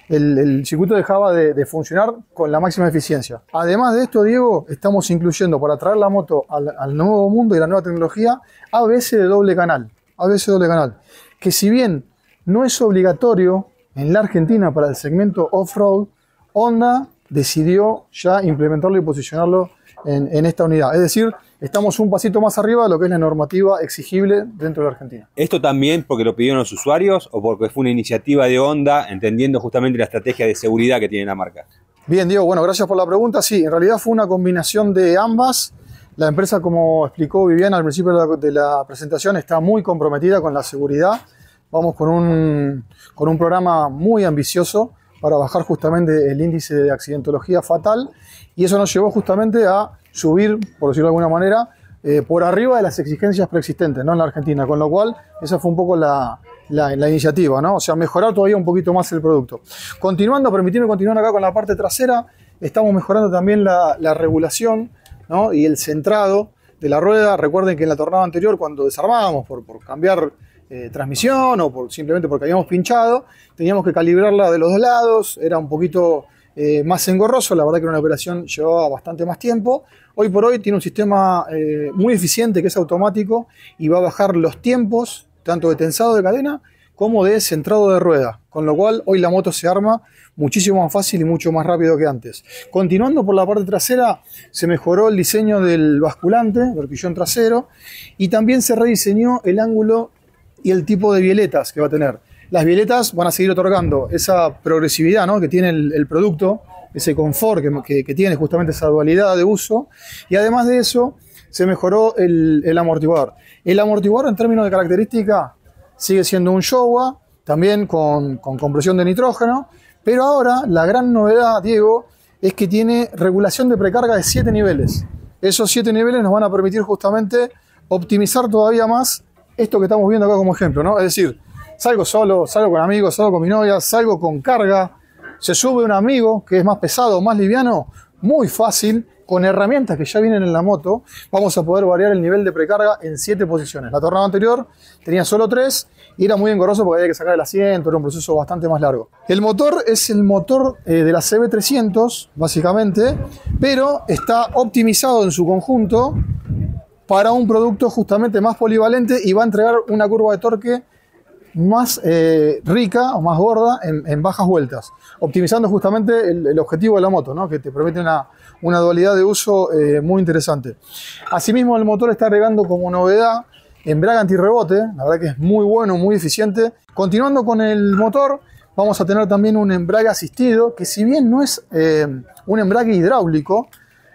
S3: el, circuito dejaba de, funcionar con la máxima eficiencia. Además de esto, Diego, estamos incluyendo para traer la moto al, al nuevo mundo y la nueva tecnología ABS de doble canal. ABS de doble canal. Que si bien no es obligatorio en la Argentina para el segmento off-road, Honda decidió ya implementarlo y posicionarlo en, esta unidad. Es decir, estamos un pasito más arriba de lo que es la normativa exigible dentro de la Argentina.
S1: ¿Esto también porque lo pidieron los usuarios o porque fue una iniciativa de Honda entendiendo justamente la estrategia de seguridad que tiene la marca?
S3: Bien, Diego, bueno, gracias por la pregunta. Sí, en realidad fue una combinación de ambas. La empresa, como explicó Viviana al principio de la, de la presentación, está muy comprometida con la seguridad vamos con un, con un programa muy ambicioso para bajar justamente el índice de accidentología fatal y eso nos llevó justamente a subir, por decirlo de alguna manera, eh, por arriba de las exigencias preexistentes ¿no? en la Argentina, con lo cual esa fue un poco la, iniciativa, ¿no? o sea, mejorar todavía un poquito más el producto. Continuando, permitirme continuar acá con la parte trasera, estamos mejorando también la, regulación y el centrado de la rueda. Recuerden que en la tornada anterior, cuando desarmábamos por, por cambiar eh, transmisión o simplemente porque habíamos pinchado. Teníamos que calibrarla de los dos lados, era un poquito eh, más engorroso, la verdad que era una operación llevaba bastante más tiempo. Hoy por hoy tiene un sistema eh, muy eficiente que es automático y va a bajar los tiempos tanto de tensado de cadena como de centrado de rueda, con lo cual hoy la moto se arma muchísimo más fácil y mucho más rápido que antes. Continuando por la parte trasera, se mejoró el diseño del basculante, del trasero, y también se rediseñó el ángulo y el tipo de violetas que va a tener. Las violetas van a seguir otorgando esa progresividad ¿no? que tiene el, producto, ese confort que, que, tiene justamente esa dualidad de uso. Y además de eso, se mejoró el, el amortiguador. El amortiguador en términos de característica sigue siendo un Showa, también con, con compresión de nitrógeno, pero ahora la gran novedad, Diego, es que tiene regulación de precarga de 7 niveles. Esos 7 niveles nos van a permitir justamente optimizar todavía más esto que estamos viendo acá como ejemplo, ¿no? Es decir, salgo solo, salgo con amigos, salgo con mi novia, salgo con carga, se sube un amigo que es más pesado, más liviano, muy fácil, con herramientas que ya vienen en la moto, vamos a poder variar el nivel de precarga en siete posiciones. La tornada anterior tenía solo tres y era muy engorroso porque había que sacar el asiento, era un proceso bastante más largo. El motor es el motor eh, de la CB300, básicamente, pero está optimizado en su conjunto para un producto justamente más polivalente y va a entregar una curva de torque más eh, rica o más gorda en, bajas vueltas, optimizando justamente el, objetivo de la moto, que te permite una, dualidad de uso eh, muy interesante. Asimismo, el motor está agregando como novedad embrague antirrebote, la verdad que es muy bueno, muy eficiente. Continuando con el motor, vamos a tener también un embrague asistido, que si bien no es eh, un embrague hidráulico,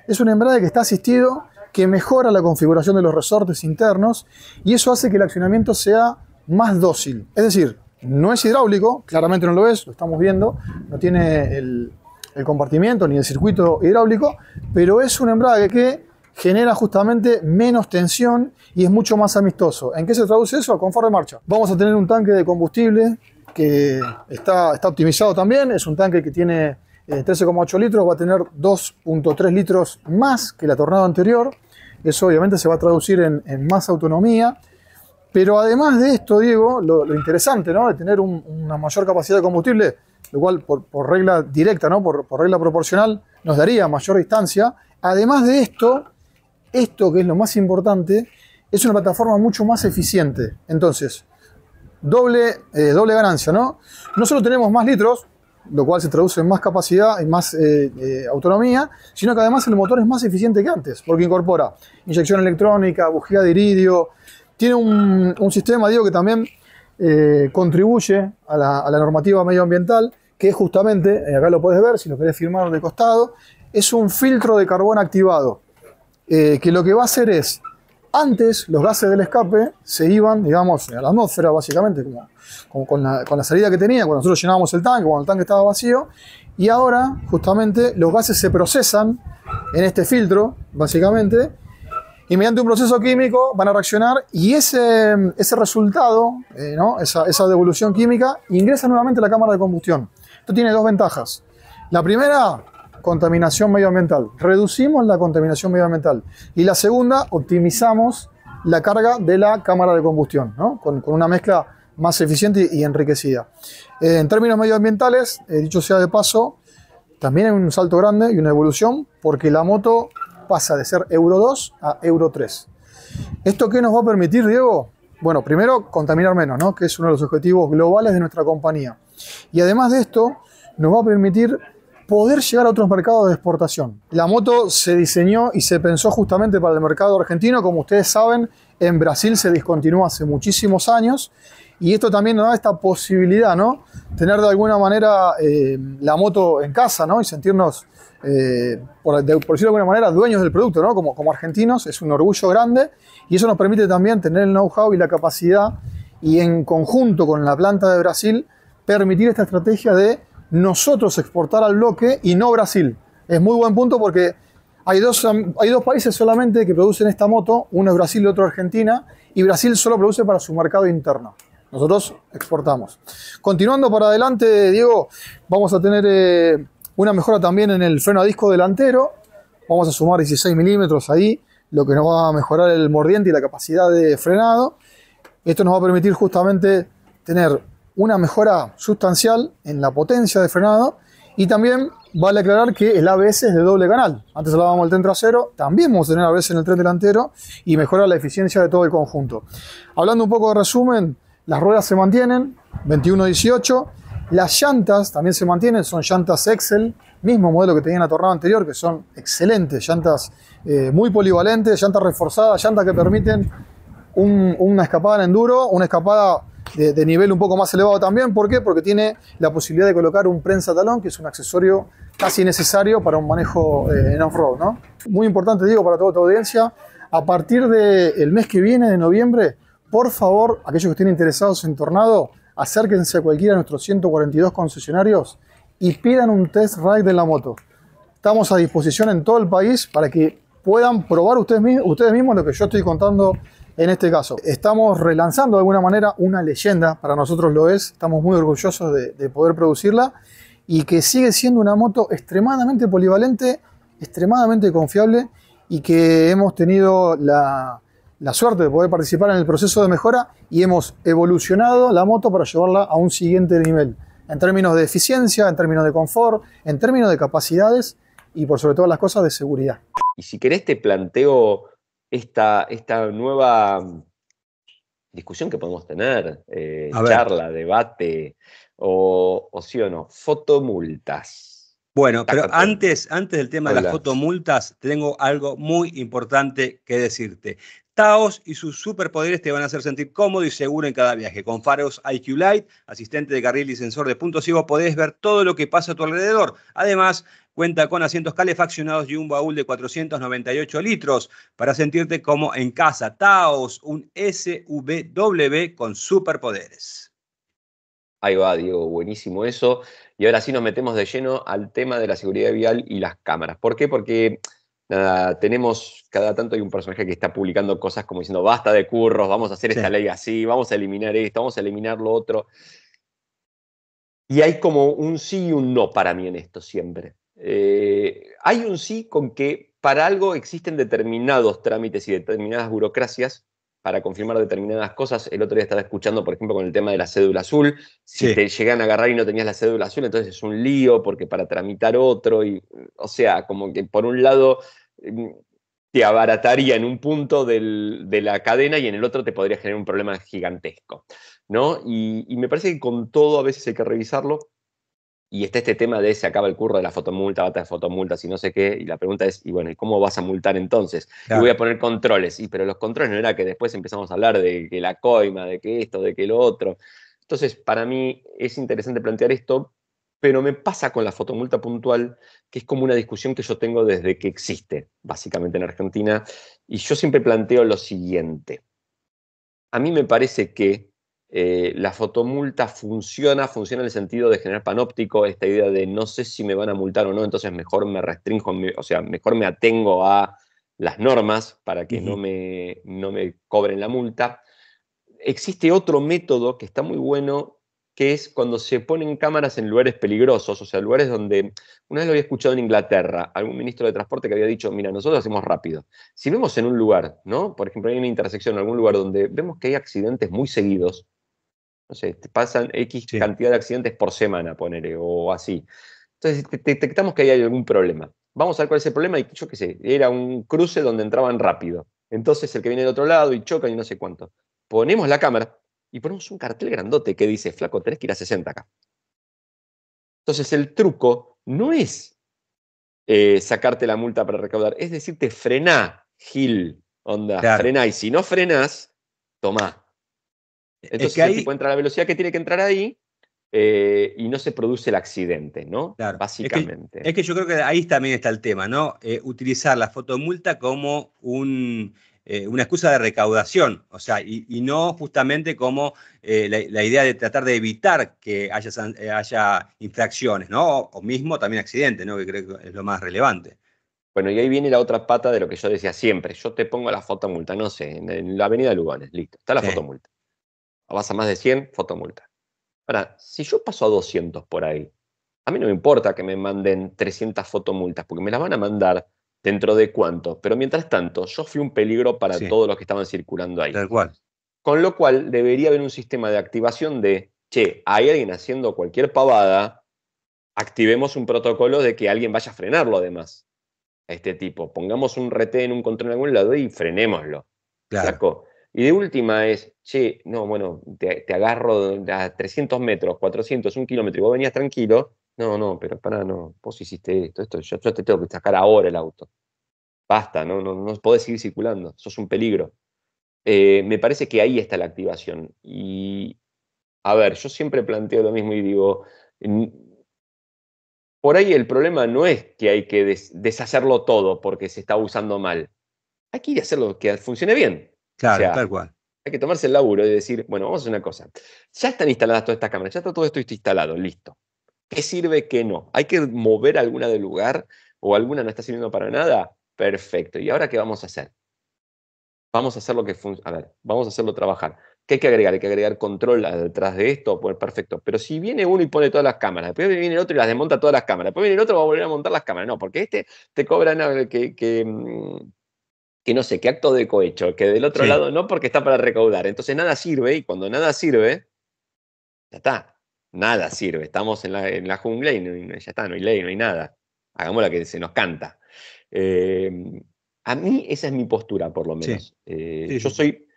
S3: es un embrague que está asistido que mejora la configuración de los resortes internos y eso hace que el accionamiento sea más dócil. Es decir, no es hidráulico, claramente no lo es, lo estamos viendo, no tiene el, compartimiento ni el circuito hidráulico, pero es un embrague que genera justamente menos tensión y es mucho más amistoso. ¿En qué se traduce eso? Confort de marcha. Vamos a tener un tanque de combustible que está, optimizado también, es un tanque que tiene 13,8 eh, litros, va a tener 2.3 litros más que la tornada anterior. Eso obviamente se va a traducir en, más autonomía. Pero además de esto, Diego, lo, interesante, ¿no? De tener una mayor capacidad de combustible, lo cual por, regla directa, ¿no? Por, regla proporcional, nos daría mayor distancia. Además de esto, esto que es lo más importante, es una plataforma mucho más eficiente. Entonces, doble, eh, doble ganancia, ¿no? No solo tenemos más litros, lo cual se traduce en más capacidad y más eh, eh, autonomía, sino que además el motor es más eficiente que antes, porque incorpora inyección electrónica, bujía de iridio, tiene un, sistema, digo, que también eh, contribuye a la, a la, normativa medioambiental, que es justamente, acá lo puedes ver si lo querés firmar de costado, es un filtro de carbón activado, que lo que va a hacer es antes los gases del escape se iban, digamos, a la atmósfera básicamente, con, la, salida que tenía, cuando nosotros llenábamos el tanque, cuando el tanque estaba vacío, y ahora justamente los gases se procesan en este filtro, básicamente, y mediante un proceso químico van a reaccionar y ese, ese resultado, eh, esa, esa devolución química, ingresa nuevamente a la cámara de combustión. Esto tiene dos ventajas. La primera, contaminación medioambiental. Reducimos la contaminación medioambiental. Y la segunda, optimizamos la carga de la cámara de combustión, con, una mezcla más eficiente y enriquecida. Eh, en términos medioambientales, eh, dicho sea de paso, también hay un salto grande y una evolución porque la moto pasa de ser Euro 2 a Euro 3. ¿Esto qué nos va a permitir, Diego? Bueno, primero, contaminar menos, ¿no? que es uno de los objetivos globales de nuestra compañía. Y además de esto, nos va a permitir poder llegar a otros mercados de exportación. La moto se diseñó y se pensó justamente para el mercado argentino, como ustedes saben, en Brasil se discontinuó hace muchísimos años y esto también nos da esta posibilidad, ¿no? Tener de alguna manera eh, la moto en casa, ¿no? Y sentirnos, eh, por, decirlo de alguna manera, dueños del producto, ¿no? Como, como argentinos, es un orgullo grande y eso nos permite también tener el know-how y la capacidad y en conjunto con la planta de Brasil permitir esta estrategia de nosotros exportar al bloque y no Brasil. Es muy buen punto porque hay dos, hay dos países solamente que producen esta moto, uno es Brasil y otro Argentina, y Brasil solo produce para su mercado interno. Nosotros exportamos. Continuando para adelante, Diego, vamos a tener eh, una mejora también en el freno a disco delantero. Vamos a sumar 16 milímetros ahí, lo que nos va a mejorar el mordiente y la capacidad de frenado. Esto nos va a permitir justamente tener una mejora sustancial en la potencia de frenado y también vale aclarar que el ABS es de doble canal. Antes hablábamos del tren trasero, también vamos a tener ABS en el tren delantero y mejora la eficiencia de todo el conjunto. Hablando un poco de resumen, las ruedas se mantienen, 21-18. Las llantas también se mantienen, son llantas Excel, mismo modelo que tenían la anterior, que son excelentes, llantas eh, muy polivalentes, llantas reforzadas, llantas que permiten una escapada en enduro, una escapada de, nivel un poco más elevado también. ¿Por qué? Porque tiene la posibilidad de colocar un prensa talón, que es un accesorio casi necesario para un manejo eh, en off-road. ¿no? Muy importante, digo, para toda tu audiencia, a partir del mes que viene, de noviembre, por favor, aquellos que estén interesados en Tornado, acérquense a cualquiera de nuestros 142 concesionarios y pidan un test ride de la moto. Estamos a disposición en todo el país para que puedan probar ustedes, ustedes mismos lo que yo estoy contando en este caso. Estamos relanzando de alguna manera una leyenda, para nosotros lo es, estamos muy orgullosos de, poder producirla y que sigue siendo una moto extremadamente polivalente, extremadamente confiable y que hemos tenido la, la suerte de poder participar en el proceso de mejora y hemos evolucionado la moto para llevarla a un siguiente nivel, en términos de eficiencia, en términos de confort, en términos de capacidades y por sobre todas las cosas de seguridad.
S2: Y si querés te planteo esta, esta nueva mm, discusión que podemos tener, eh, charla, debate, o, sí o no, fotomultas.
S1: Bueno, pero antes, antes del tema de las fotomultas, tengo algo muy importante que decirte. Taos y sus superpoderes te van a hacer sentir cómodo y seguro en cada viaje. Con Faros IQ Light, asistente de carril y sensor de puntos, vos podés ver todo lo que pasa a tu alrededor. Además, Cuenta con asientos calefaccionados y un baúl de 498 litros para sentirte como en casa. Taos, un SVW con superpoderes.
S2: Ahí va, Diego, buenísimo eso. Y ahora sí nos metemos de lleno al tema de la seguridad vial y las cámaras. ¿Por qué? Porque tenemos cada tanto hay un personaje que está publicando cosas como diciendo basta de curros, vamos a hacer esta ley así, vamos a eliminar esto, vamos a eliminar lo otro. Y hay como un sí y un no para mí en esto siempre. Eh, hay un sí con que para algo existen determinados trámites y determinadas burocracias para confirmar determinadas cosas. El otro día estaba escuchando, por ejemplo, con el tema de la cédula azul. Si te llegan a agarrar y no tenías la cédula azul, entonces es un lío porque para tramitar otro o sea, como que por un lado mm, te abarataría en un punto de la cadena y en el otro te podría generar un problema gigantesco, ¿no? y me parece que con todo a veces hay que revisarlo y está este tema de se acaba el curro de la fotomulta, bata de fotomultas y no sé qué, y la pregunta es, y bueno, ¿y cómo vas a multar entonces? Y voy a poner controles, y, pero los controles no era que después empezamos a hablar de que la coima, de que esto, de que lo otro. Entonces, para mí es interesante plantear esto, pero me pasa con la fotomulta puntual, que es como una discusión que yo tengo desde que existe, básicamente en Argentina, y yo siempre planteo lo siguiente. A mí me parece que eh, la fotomulta funciona, funciona en el sentido de generar panóptico, esta idea de no sé si me van a multar o no, entonces mejor me restringo, o sea, mejor me atengo a las normas para que no, me, no me cobren la multa. Existe otro método que está muy bueno, que es cuando se ponen cámaras en lugares peligrosos, o sea, lugares donde, una vez lo había escuchado en Inglaterra, algún ministro de Transporte que había dicho, mira, nosotros hacemos rápido. Si vemos en un lugar, ¿no? Por ejemplo, hay una intersección, en algún lugar donde vemos que hay accidentes muy seguidos, no sé, te pasan X cantidad de accidentes por semana, ponele, o así. Entonces detectamos que hay algún problema. Vamos a ver cuál es el problema y yo qué sé, era un cruce donde entraban rápido. Entonces el que viene del otro lado y choca y no sé cuánto. Ponemos la cámara y ponemos un cartel grandote que dice, flaco, tenés que ir a 60 acá. Entonces el truco no es eh, sacarte la multa para recaudar, es decirte frená, Gil, onda, frená. Y si no frenás,
S1: tomá. Entonces ahí...
S2: entra la velocidad que tiene que entrar ahí eh, y no se produce el accidente, ¿no? Claro. Básicamente.
S1: Es que, yo creo que ahí también está el tema, ¿no? Eh, utilizar la fotomulta como eh, una excusa de recaudación, o sea, y, no justamente como la, idea de tratar de evitar que haya, haya infracciones, ¿no? O, mismo también accidente, ¿no? Que creo que es lo más relevante. Bueno, y ahí viene la otra pata de lo que yo decía siempre. Yo te pongo la fotomulta, no sé, en, la avenida
S2: Lugones, listo, está la foto fotomulta vas a más de 100, fotomulta. Ahora, si yo paso a 200 por ahí, a mí no me importa que me manden 300 fotomultas, porque me las van a mandar dentro de cuánto. Pero mientras tanto, yo fui un peligro para todos los que estaban circulando ahí. Tal cual. Con lo cual, debería haber un sistema de activación de, che, hay alguien haciendo cualquier pavada, activemos un protocolo de que alguien vaya a frenarlo además. A este tipo. Pongamos un retén, en un control en algún lado y frenémoslo. Claro. Y de última es, che, no, bueno, te, agarro a 300 metros, 400, un kilómetro y vos venías tranquilo. No, no, pero para, no, vos hiciste esto, esto, yo, te tengo que sacar ahora el auto. Basta, no, no, podés seguir circulando, sos un peligro. Eh, me parece que ahí está la activación. Y a ver, yo siempre planteo lo mismo y digo, por ahí el problema no es que hay que deshacerlo todo porque se está usando mal. Hay que ir a hacerlo que funcione bien. Claro, tal cual. Hay que tomarse el laburo y decir, bueno, vamos a hacer una cosa. Ya están instaladas todas estas cámaras, ya está todo esto instalado, listo. ¿Qué sirve, que no? ¿Hay que mover alguna de lugar o alguna no está sirviendo para nada? Perfecto. ¿Y ahora qué vamos a hacer? Vamos a hacer lo que a ver, vamos a hacerlo trabajar. ¿Qué hay que agregar? Hay que agregar control detrás de esto, pues perfecto. Pero si viene uno y pone todas las cámaras, después viene el otro y las desmonta todas las cámaras, después viene el otro y va a volver a montar las cámaras. No, porque este te cobra que, que, mm, que no sé, qué acto de cohecho, que del otro lado no porque está para recaudar. Entonces nada sirve y cuando nada sirve, ya está, nada sirve. Estamos en la, jungla y ya está, no hay ley, no hay nada. Hagamos la que se nos canta. Eh, a mí esa es mi postura, por lo menos. Eh, yo soy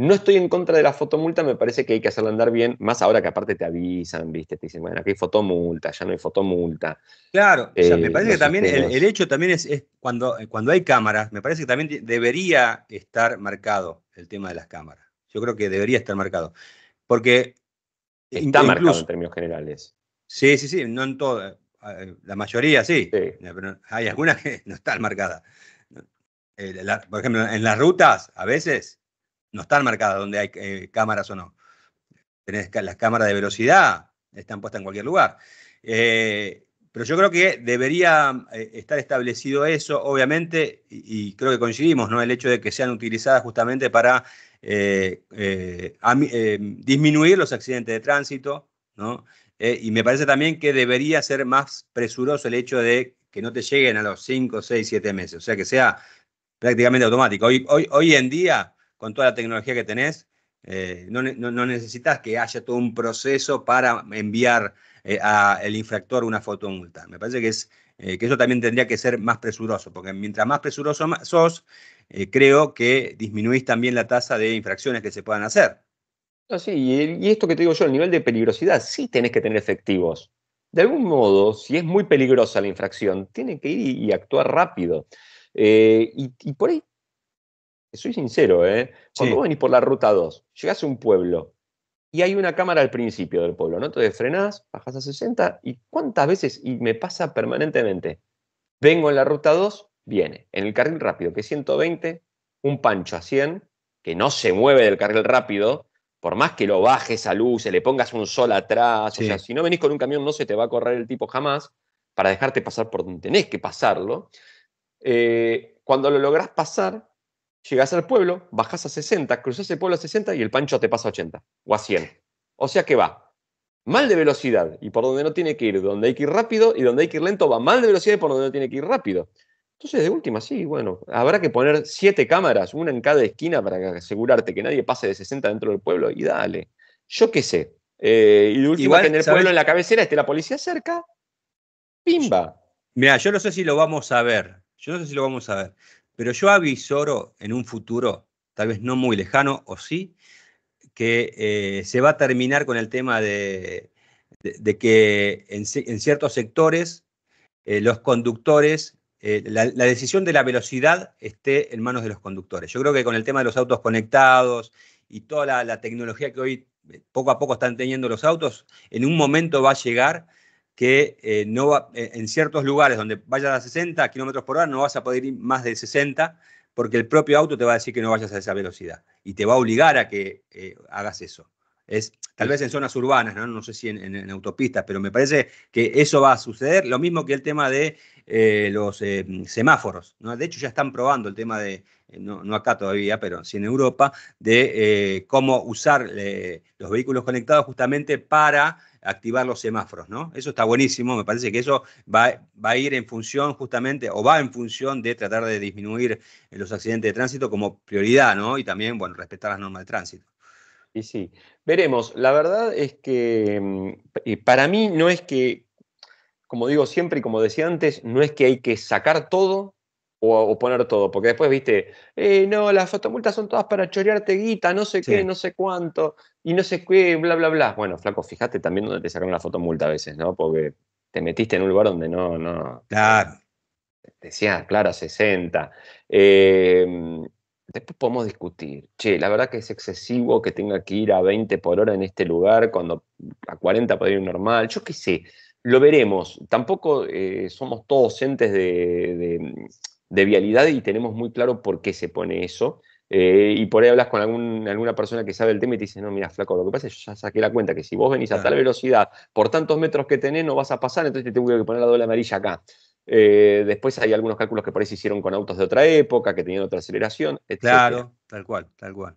S2: no estoy en contra de la fotomulta, me parece que hay que hacerla andar bien, más ahora que aparte te avisan, ¿viste? Te dicen, bueno, aquí hay fotomulta, ya no hay fotomulta.
S1: Claro, me eh, parece que también el, hecho también es, cuando, eh, cuando hay cámaras, me parece que también debería estar marcado el tema de las cámaras. Yo creo que debería estar marcado. Porque. Eh, Está marcado en términos generales. Sí, sí, sí, no en todas. La mayoría sí, sí. Pero hay algunas que no están marcadas. por ejemplo, en las rutas, a veces no están marcadas donde hay eh, cámaras o no. Tenés las cámaras de velocidad, están puestas en cualquier lugar. Eh, pero yo creo que debería eh, estar establecido eso, obviamente, y, creo que coincidimos, ¿no? El hecho de que sean utilizadas justamente para disminuir los accidentes de tránsito, ¿no? y me parece también que debería ser más presuroso el hecho de que no te lleguen a los 5, 6, 7 meses, o sea, que sea prácticamente automático. hoy, hoy en día con toda la tecnología que tenés, eh, no, necesitas que haya todo un proceso para enviar eh, al infractor una foto multa. Me parece que, es, eh, que eso también tendría que ser más presuroso, porque mientras más presuroso sos, creo que disminuís también la tasa de infracciones que se puedan hacer. Ah, y, esto que te digo yo, el nivel de peligrosidad, sí tenés que tener
S2: efectivos. De algún modo, si es muy peligrosa la infracción, tiene que ir y, actuar rápido. y, por ahí soy sincero, ¿eh? Cuando vos venís por la ruta 2, llegás a un pueblo y hay una cámara al principio del pueblo, ¿no? Entonces frenás, bajas a 60 y ¿cuántas veces? Y me pasa permanentemente. Vengo en la ruta 2, viene. En el carril rápido, que es 120, un pancho a 100, que no se mueve del carril rápido, por más que lo bajes a luz, le pongas un sol atrás, o sea, si no venís con un camión no se te va a correr el tipo jamás para dejarte pasar por donde tenés que pasarlo. Eh, cuando lo lográs pasar, Llegas al pueblo, bajas a 60, cruzas el pueblo a 60 y el pancho te pasa a 80 o a 100. O sea que va mal de velocidad y por donde no tiene que ir, donde hay que ir rápido y donde hay que ir lento va mal de velocidad y por donde no tiene que ir rápido. Entonces, de última, sí, bueno, habrá que poner siete cámaras, una en cada esquina para asegurarte que nadie pase de 60 dentro del pueblo y dale. Yo qué sé. Eh, y de última, Igual, en el pueblo en la cabecera esté la policía cerca,
S1: pimba. Mira, yo no sé si lo vamos a ver. Yo no sé si lo vamos a ver. Pero yo avisoro en un futuro, tal vez no muy lejano, o sí, que eh, se va a terminar con el tema de, que en, ciertos sectores eh, los conductores, eh, la, decisión de la velocidad esté en manos de los conductores. Yo creo que con el tema de los autos conectados y toda la tecnología que hoy poco a poco están teniendo los autos, en un momento va a llegar que eh, no va, eh, en ciertos lugares donde vayas a 60 kilómetros por hora no vas a poder ir más de 60 porque el propio auto te va a decir que no vayas a esa velocidad y te va a obligar a que eh, hagas eso. Es, tal vez en zonas urbanas, no, sé si en, autopistas, pero me parece que eso va a suceder. Lo mismo que el tema de los semáforos. ¿no? De hecho, ya están probando el tema de, no, no acá todavía, pero sí en Europa, de cómo usar los vehículos conectados justamente para activar los semáforos, ¿no? Eso está buenísimo, me parece que eso va, a ir en función justamente, o va en función de tratar de disminuir eh, los accidentes de tránsito como prioridad, ¿no? Y también, bueno, respetar las normas de tránsito. Y
S2: sí, veremos. La verdad es que mm, para mí no es que, como digo siempre y como decía antes, no es que hay que sacar todo o, poner todo, porque después viste, eh, no, las fotomultas son todas para chorearte guita, no sé qué, no sé cuánto, y no sé qué, bla, bla, bla. Bueno, flaco, fíjate también donde te sacaron la fotomulta a veces, ¿no? Porque te metiste en un lugar donde no, no. Claro. Decías, claro, 60. Em, después podemos discutir, che, la verdad que es excesivo que tenga que ir a 20 por hora en este lugar cuando a 40 puede ir normal, yo qué sé lo veremos. Tampoco eh, somos todos entes de, de vialidad y tenemos muy claro por qué se pone eso. Eh, y por ahí hablas con alguna persona que sabe el tema y te dice, no, mira, flaco, lo que pasa es que yo ya saqué la cuenta que si vos venís a tal velocidad, por tantos metros que tenés, no vas a pasar, entonces te tengo que poner la doble amarilla acá. Eh, después hay algunos cálculos que por ahí se hicieron con autos de otra época, que tenían otra aceleración, etc. Claro,
S1: tal cual, tal cual.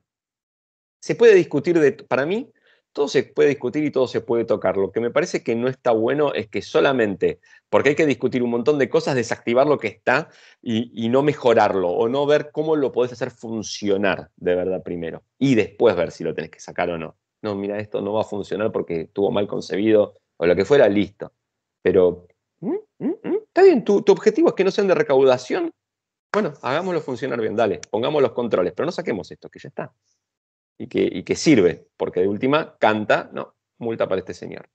S2: Se puede discutir, de, para mí, todo se puede discutir y todo se puede tocar. Lo que me parece que no está bueno es que solamente, porque hay que discutir un montón de cosas, desactivar lo que está y, no mejorarlo o no ver cómo lo podés hacer funcionar de verdad primero y después ver si lo tenés que sacar o no. No, mira, esto no va a funcionar porque estuvo mal concebido o lo que fuera, listo. Pero, mm, mm, mm, está bien, ¿Tu, tu objetivo es que no sean de recaudación. Bueno, hagámoslo funcionar bien, dale, pongamos los controles, pero no saquemos esto, que ya está y que, sirve, porque de última canta, no, multa para este señor.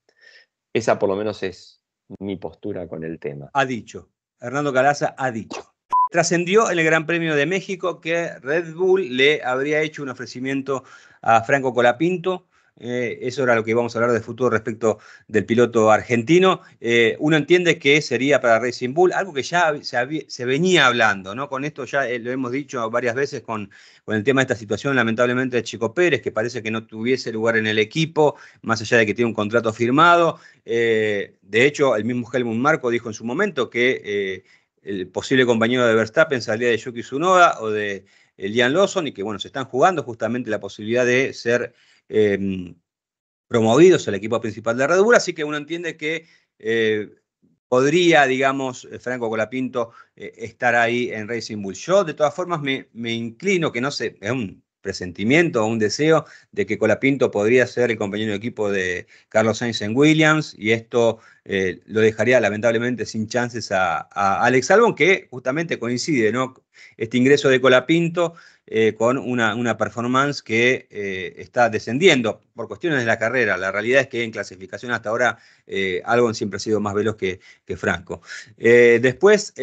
S2: Esa por lo menos es mi postura con el tema.
S1: Ha dicho, Hernando Calaza ha dicho. Trascendió en el Gran Premio de México que Red Bull le habría hecho un ofrecimiento a Franco Colapinto eh, eso era lo que íbamos a hablar de futuro respecto del piloto argentino. Eh, uno entiende que sería para Racing Bull, algo que ya se, venía hablando, ¿no? Con esto ya eh, lo hemos dicho varias veces con, con, el tema de esta situación, lamentablemente, de Chico Pérez, que parece que no tuviese lugar en el equipo, más allá de que tiene un contrato firmado. de hecho, el mismo Helmut Marco dijo en su momento que el posible compañero de Verstappen salía de Yuki Tsunoda o de Lian Lawson y que, bueno, se están jugando justamente la posibilidad de ser Em, promovidos al equipo principal de Red Bull, así que uno entiende que eh, podría, digamos, eh, Franco Colapinto eh, estar ahí en Racing Bull. Yo, de todas formas, me, me inclino, que no sé, es un presentimiento o un deseo de que Colapinto podría ser el compañero de equipo de Carlos Sainz en Williams y esto eh, lo dejaría lamentablemente sin chances a, Alex Albon, que justamente coincide, ¿no? Este ingreso de Colapinto eh, con una, una, performance que eh, está descendiendo por cuestiones de la carrera. La realidad es que en clasificación hasta ahora Albon siempre ha sido más veloz que, que Franco. después,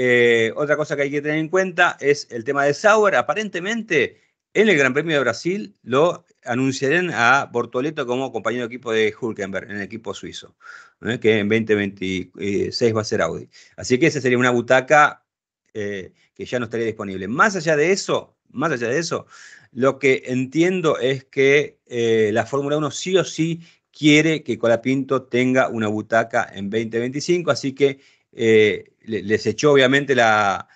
S1: otra cosa que hay que tener en cuenta es el tema de Sauer. Aparentemente en el Gran Premio de Brasil lo anunciarán a Bortoleto como compañero de equipo de Hulkenberg, en el equipo suizo, que en 2026 va a ser Audi. Así que esa sería una butaca eh, que ya no estaría disponible. Más allá de eso, allá de eso, lo que entiendo es que eh, la Fórmula 1 sí o sí quiere que Colapinto tenga una butaca en 2025, así que eh, les echó obviamente la,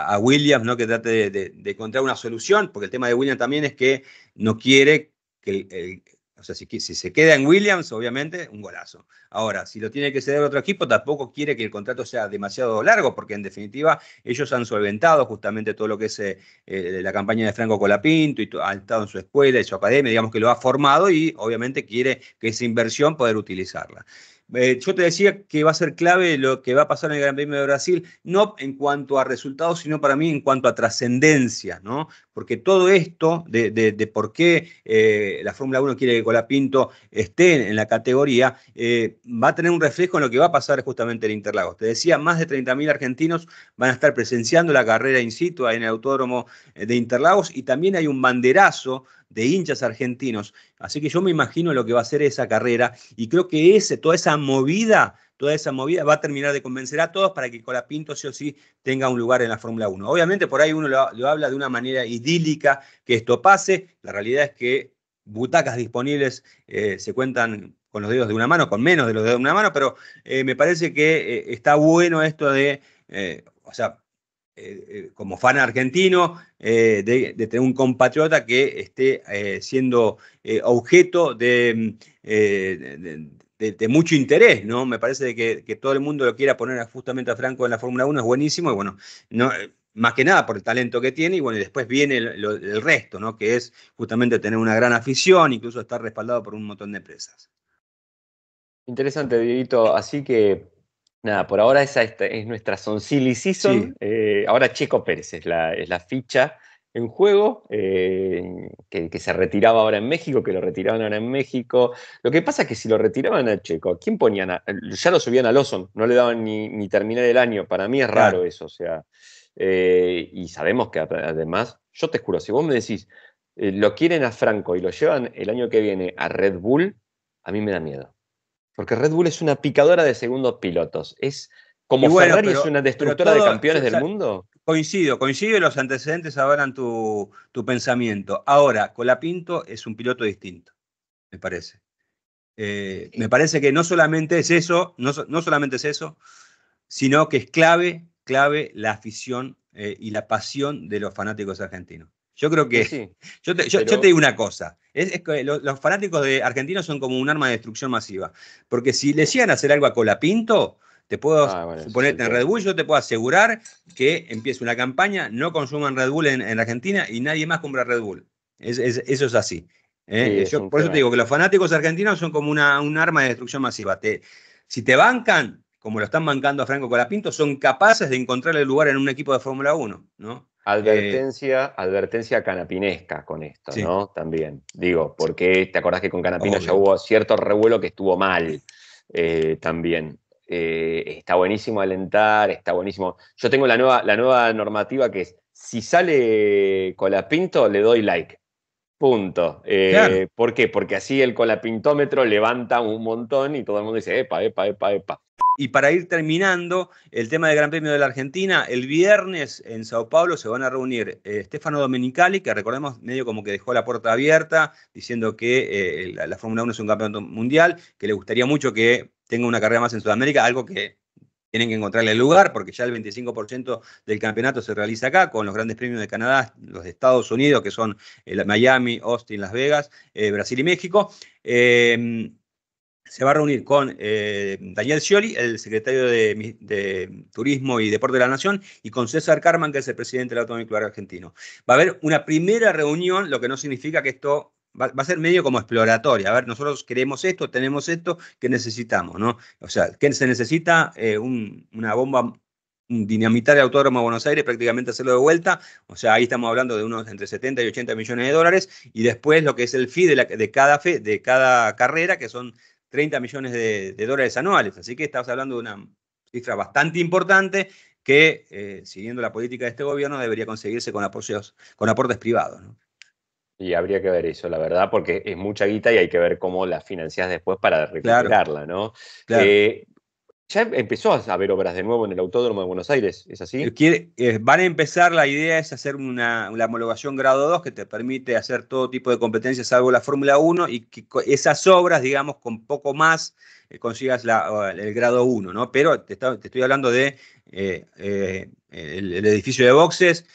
S1: a Williams ¿no? que trate de, encontrar una solución, porque el tema de Williams también es que no quiere que o sea, si, se queda en Williams, obviamente, un golazo. Ahora, si lo tiene que ceder a otro equipo, tampoco quiere que el contrato sea demasiado largo, porque en definitiva ellos han solventado justamente todo lo que es eh, eh, la campaña de Franco Colapinto, y ha estado en su escuela y su academia, digamos que lo ha formado y obviamente quiere que esa inversión poder utilizarla. Eh, yo te decía que va a ser clave lo que va a pasar en el Gran Premio de Brasil, no en cuanto a resultados, sino para mí en cuanto a trascendencia, ¿no? Porque todo esto de, por qué eh, la Fórmula 1 quiere que Colapinto esté en la categoría, eh, va a tener un reflejo en lo que va a pasar justamente en Interlagos. Te decía, más de 30.000 argentinos van a estar presenciando la carrera in situ en el autódromo de Interlagos y también hay un banderazo de hinchas argentinos. Así que yo me imagino lo que va a ser esa carrera y creo que ese, toda esa movida, toda esa movida va a terminar de convencer a todos para que Colapinto sí o sí tenga un lugar en la Fórmula 1. Obviamente por ahí uno lo, habla de una manera idílica que esto pase, la realidad es que butacas disponibles eh, se cuentan con los dedos de una mano, con menos de los dedos de una mano, pero eh, me parece que eh, está bueno esto de, o sea, eh, eh, como fan argentino, eh, de, tener un compatriota que esté siendo objeto mm, de, mucho interés, ¿no? Me parece que, todo el mundo lo quiera poner justamente a Franco en la Fórmula 1, es buenísimo y bueno, más que nada por el talento que tiene y bueno, y después viene el, resto, ¿no? Que es justamente tener una gran afición, incluso estar respaldado por un montón de empresas. Interesante,
S2: Dieguito. Así que Nada, por ahora esa es nuestra Son Season. Eh, ahora Checo Pérez es la, ficha en juego, eh, que, se retiraba ahora en México, que lo retiraban ahora en México. Lo que pasa es que si lo retiraban a Checo, ¿quién ponían? ya lo subían a Lawson, no le daban ni, terminar el año. Para mí es raro eso, o sea. Eh, y sabemos que además, yo te juro, si vos me decís, lo quieren a Franco y lo llevan el año que viene a Red Bull, a mí me da miedo. Porque Red Bull es una picadora de segundos pilotos. Es como Ferrari es una destructora de campeones del mundo.
S1: Coincido, coincido y los antecedentes avalan tu, tu, pensamiento. Ahora, Colapinto es un piloto distinto, me parece. Eh, me parece que no solamente es eso, no, solamente es eso, sino que es clave, clave la afición eh, y la pasión de los fanáticos argentinos. Yo creo que. Yo, te, digo una cosa. Es, los, fanáticos de argentinos son como un arma de destrucción masiva. Porque si le decían hacer algo a Colapinto, te puedo ah, suponerte en Red Bull, yo te puedo asegurar que empiece una campaña, no consuman Red Bull en, Argentina y nadie más compra Red Bull. eso es así.
S3: ¿eh? Eh, por eso te digo
S1: que los fanáticos argentinos son como una, un arma de destrucción masiva. si te bancan, como lo están bancando a Franco Colapinto, son capaces de encontrarle lugar en un equipo de Fórmula 1, ¿no?
S2: Eh, advertencia, advertencia canapinesca con esto, ¿no? También. Digo, porque te acordás que con Canapino ya hubo cierto revuelo que estuvo mal eh, también. Eh, está buenísimo alentar, está buenísimo. Yo tengo la nueva, la nueva normativa que es: si sale Colapinto, le doy like. Punto. ¿Por qué? Porque así el colapintómetro levanta un montón y todo el mundo dice, epa, epa, epa, epa.
S1: Y para ir terminando, el tema del Gran Premio de la Argentina, el viernes en Sao Paulo se van a reunir eh, Stefano Domenicali, que recordemos medio como que dejó la puerta abierta, diciendo que eh, la, Fórmula 1 es un campeonato mundial, que le gustaría mucho que tenga una carrera más en Sudamérica, algo que tienen que encontrarle el lugar, porque ya el 25% del campeonato se realiza acá, con los grandes premios de Canadá, los de Estados Unidos, que son eh, Miami, Austin, Las Vegas, Brasil y México se va a reunir con eh, Daniel Scioli, el secretario de, Turismo y Deporte de la Nación, y con César Carman, que es el presidente del Autónomo Claro Argentino. Va a haber una primera reunión, lo que no significa que esto va, a ser medio como exploratoria. A ver, nosotros queremos esto, tenemos esto, ¿qué necesitamos? No? O sea, ¿qué se necesita? Eh, una bomba dinamitaria autónoma autódromo Buenos Aires, prácticamente hacerlo de vuelta. O sea, ahí estamos hablando de unos entre 70 y 80 millones de dólares. Y después lo que es el fee de, de cada, fe, de cada carrera, que son 30 millones de, dólares anuales. Así que estamos hablando de una cifra bastante importante que, eh, siguiendo la política de este gobierno, debería conseguirse con, con aportes privados.
S2: Y habría que ver eso, la verdad, porque es mucha guita y hay que ver cómo la financias después para recuperarla, ¿no? Eh,
S1: ya empezó a haber obras de nuevo en el Autódromo de Buenos Aires, ¿es así? Eh, eh, van a empezar, la idea es hacer una, homologación grado 2 que te permite hacer todo tipo de competencias, salvo la Fórmula 1, y que esas obras, digamos, con poco más eh, consigas el grado 1, ¿no? Pero te, estoy hablando del edificio de boxes,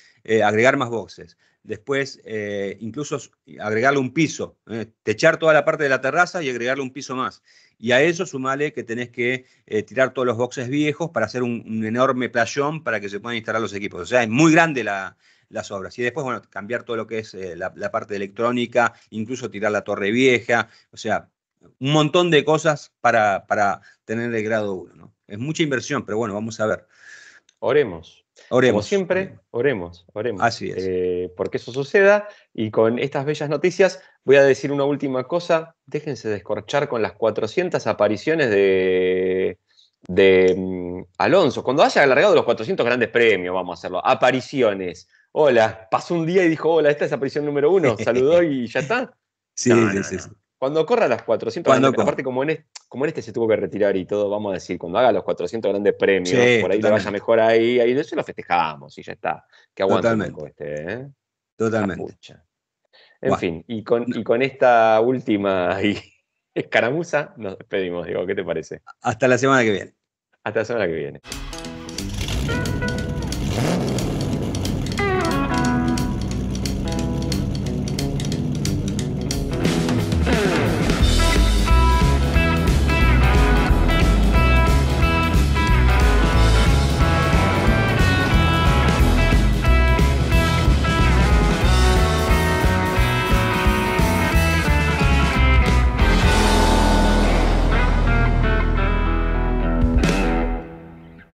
S1: agregar más boxes después eh, incluso agregarle un piso, ¿eh? techar toda la parte de la terraza y agregarle un piso más. Y a eso sumale que tenés que eh, tirar todos los boxes viejos para hacer un, enorme playón para que se puedan instalar los equipos. O sea, es muy grande la, las obras. Y después, bueno, cambiar todo lo que es la, parte electrónica, incluso tirar la torre vieja, o sea, un montón de cosas para, para tener el grado 1. Es mucha inversión, pero bueno, vamos a ver. Oremos. Oremos. Como siempre,
S2: oremos, oremos. Así es. Eh, porque eso suceda. Y con estas bellas noticias, voy a decir una última cosa. Déjense descorchar con las 400 apariciones de, mm, Alonso. Cuando haya alargado los 400 grandes premios, vamos a hacerlo. Apariciones. Hola, pasó un día y dijo, hola, esta es aparición número uno. Saludó y ya está.
S1: sí, sí, sí.
S2: Cuando corra las 400 cuando grandes, aparte como en, este, como este se tuvo que retirar y todo, vamos a decir, cuando haga los 400 grandes premios, por ahí lo vaya mejor ahí, ahí eso lo festejábamos y ya está. Que aguante totalmente. este, ¿eh?
S1: Totalmente. En fin,
S2: y con, esta última escaramuza nos despedimos, digo, ¿qué te parece?
S1: Hasta la semana
S2: que viene. Hasta la semana que viene.